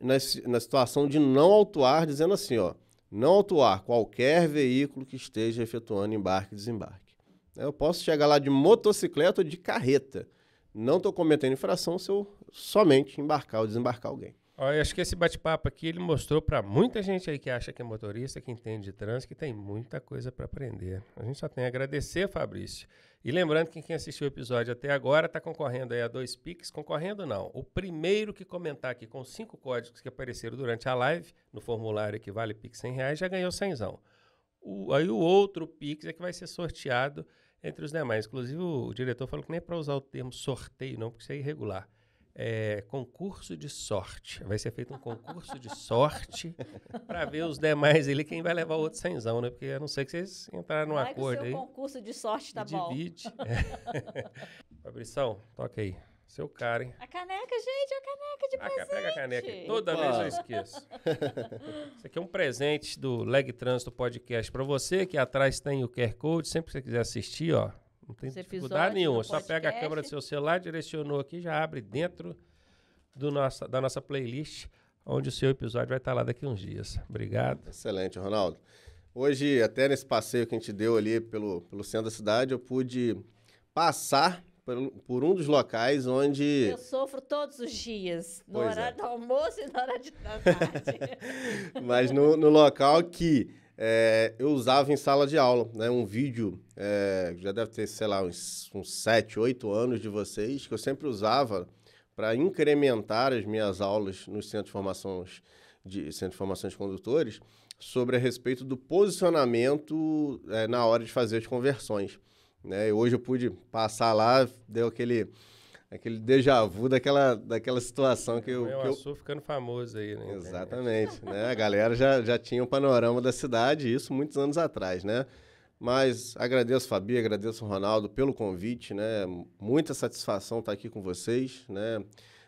na, na situação de não autuar, dizendo assim, ó, não autuar qualquer veículo que esteja efetuando embarque e desembarque. Eu posso chegar lá de motocicleta ou de carreta. Não estou cometendo infração se eu somente embarcar ou desembarcar alguém. Olha, acho que esse bate-papo aqui ele mostrou para muita gente aí que acha que é motorista, que entende de trânsito, que tem muita coisa para aprender. A gente só tem a agradecer, Fabrício. E lembrando que quem assistiu o episódio até agora está concorrendo aí a dois piques. Concorrendo não. O primeiro que comentar aqui com cinco códigos que apareceram durante a live no formulário que vale Pix 100 reais já ganhou 100. O, aí o outro Pix é que vai ser sorteado entre os demais. Inclusive o diretor falou que nem é para usar o termo sorteio não, porque isso é irregular é, concurso de sorte. Vai ser feito um concurso de sorte para ver os demais ali quem vai levar o outro cenzão, né? Porque a não ser que vocês entraram num acordo aí. o concurso de sorte tá bom. Divide. É. Fabrição, toca aí. Seu cara, hein? A caneca, gente, a caneca de ah, a presente. Pega a caneca. Toda Pô. vez eu esqueço. Isso aqui é um presente do Leg Trânsito Podcast para você. que atrás tem o QR Code. Sempre que você quiser assistir, ó, não tem dificuldade nenhuma. Só pega a câmera do seu celular, direcionou aqui, já abre dentro do nossa, da nossa playlist, onde o seu episódio vai estar lá daqui uns dias. Obrigado. Excelente, Ronaldo. Hoje, até nesse passeio que a gente deu ali pelo, pelo centro da cidade, eu pude passar por, por um dos locais onde. Eu sofro todos os dias, no pois é. horário é. do almoço e na hora de, tarde. Mas no, no local que é, eu usava em sala de aula, né? Um vídeo, é, já deve ter, sei lá, uns, uns 7, 8 anos de vocês, que eu sempre usava para incrementar as minhas aulas nos centros de formações de, centro de formação de condutores sobre a respeito do posicionamento é, na hora de fazer as conversões. Né? E hoje eu pude passar lá, deu aquele aquele déjà vu daquela, daquela situação que eu. Meu, que eu... ficando famoso aí, né? Exatamente. né? A galera já, já tinha um panorama da cidade, isso muitos anos atrás, né? Mas agradeço, Fabi, agradeço, Ronaldo, pelo convite, né? Muita satisfação estar aqui com vocês, né?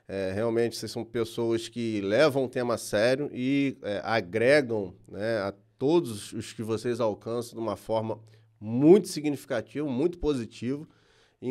É, realmente, vocês são pessoas que levam o tema a sério e é, agregam né, a todos os que vocês alcançam de uma forma muito significativa, muito positiva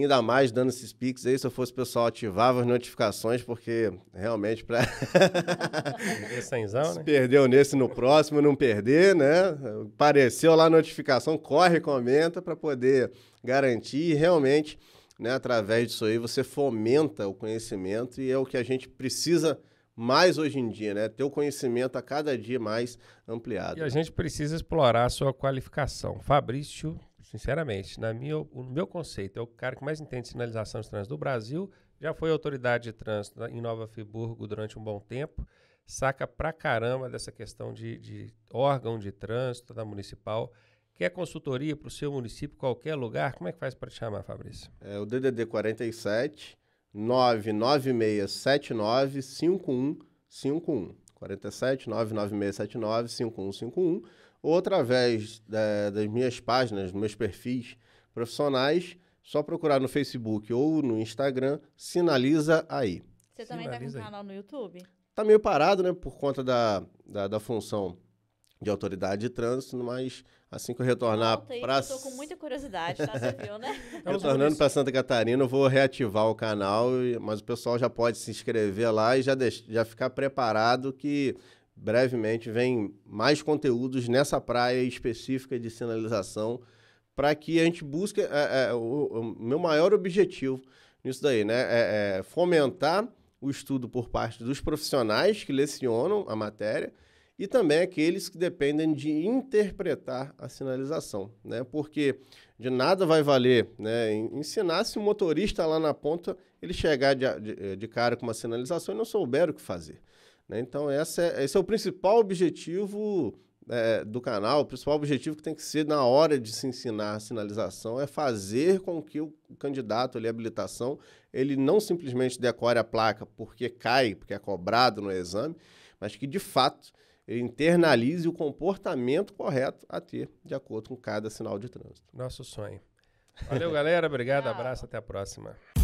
ainda mais dando esses piques aí, se eu fosse o pessoal ativava as notificações, porque realmente para é né? perdeu nesse no próximo, não perder, né? Apareceu lá a notificação, corre, comenta para poder garantir e realmente, né, através disso aí você fomenta o conhecimento e é o que a gente precisa mais hoje em dia, né? Ter o conhecimento a cada dia mais ampliado. E a gente precisa explorar a sua qualificação. Fabrício Sinceramente, na minha, o meu conceito, é o cara que mais entende sinalização de trânsito do Brasil, já foi autoridade de trânsito em Nova Friburgo durante um bom tempo, saca pra caramba dessa questão de, de órgão de trânsito da municipal. Quer consultoria para o seu município, qualquer lugar? Como é que faz para te chamar, Fabrício? É o DDD 47 99679 5151. 47 99679 5151 ou através da, das minhas páginas, dos meus perfis profissionais, só procurar no Facebook ou no Instagram, sinaliza aí. Você também sinaliza tá com um canal no YouTube? Tá meio parado, né, por conta da, da, da função de autoridade de trânsito, mas assim que eu retornar para... Estou com muita curiosidade, tá? Você viu, né? Então, Retornando para Santa Catarina, eu vou reativar o canal, mas o pessoal já pode se inscrever lá e já, deix... já ficar preparado que brevemente vem mais conteúdos nessa praia específica de sinalização para que a gente busque é, é, o, o, meu maior objetivo nisso daí, né? É, é, fomentar o estudo por parte dos profissionais que lecionam a matéria e também aqueles que dependem de interpretar a sinalização, né? Porque de nada vai valer, né? Ensinar se o motorista lá na ponta ele chegar de, de, de cara com uma sinalização e não souber o que fazer. Né? Então, é, esse é o principal objetivo é, do canal, o principal objetivo que tem que ser na hora de se ensinar a sinalização é fazer com que o candidato ali, habilitação, ele não simplesmente decore a placa porque cai, porque é cobrado no exame, mas que de fato ele internalize o comportamento correto a ter de acordo com cada sinal de trânsito. Nosso sonho. Valeu, galera. Obrigado, abraço, até a próxima.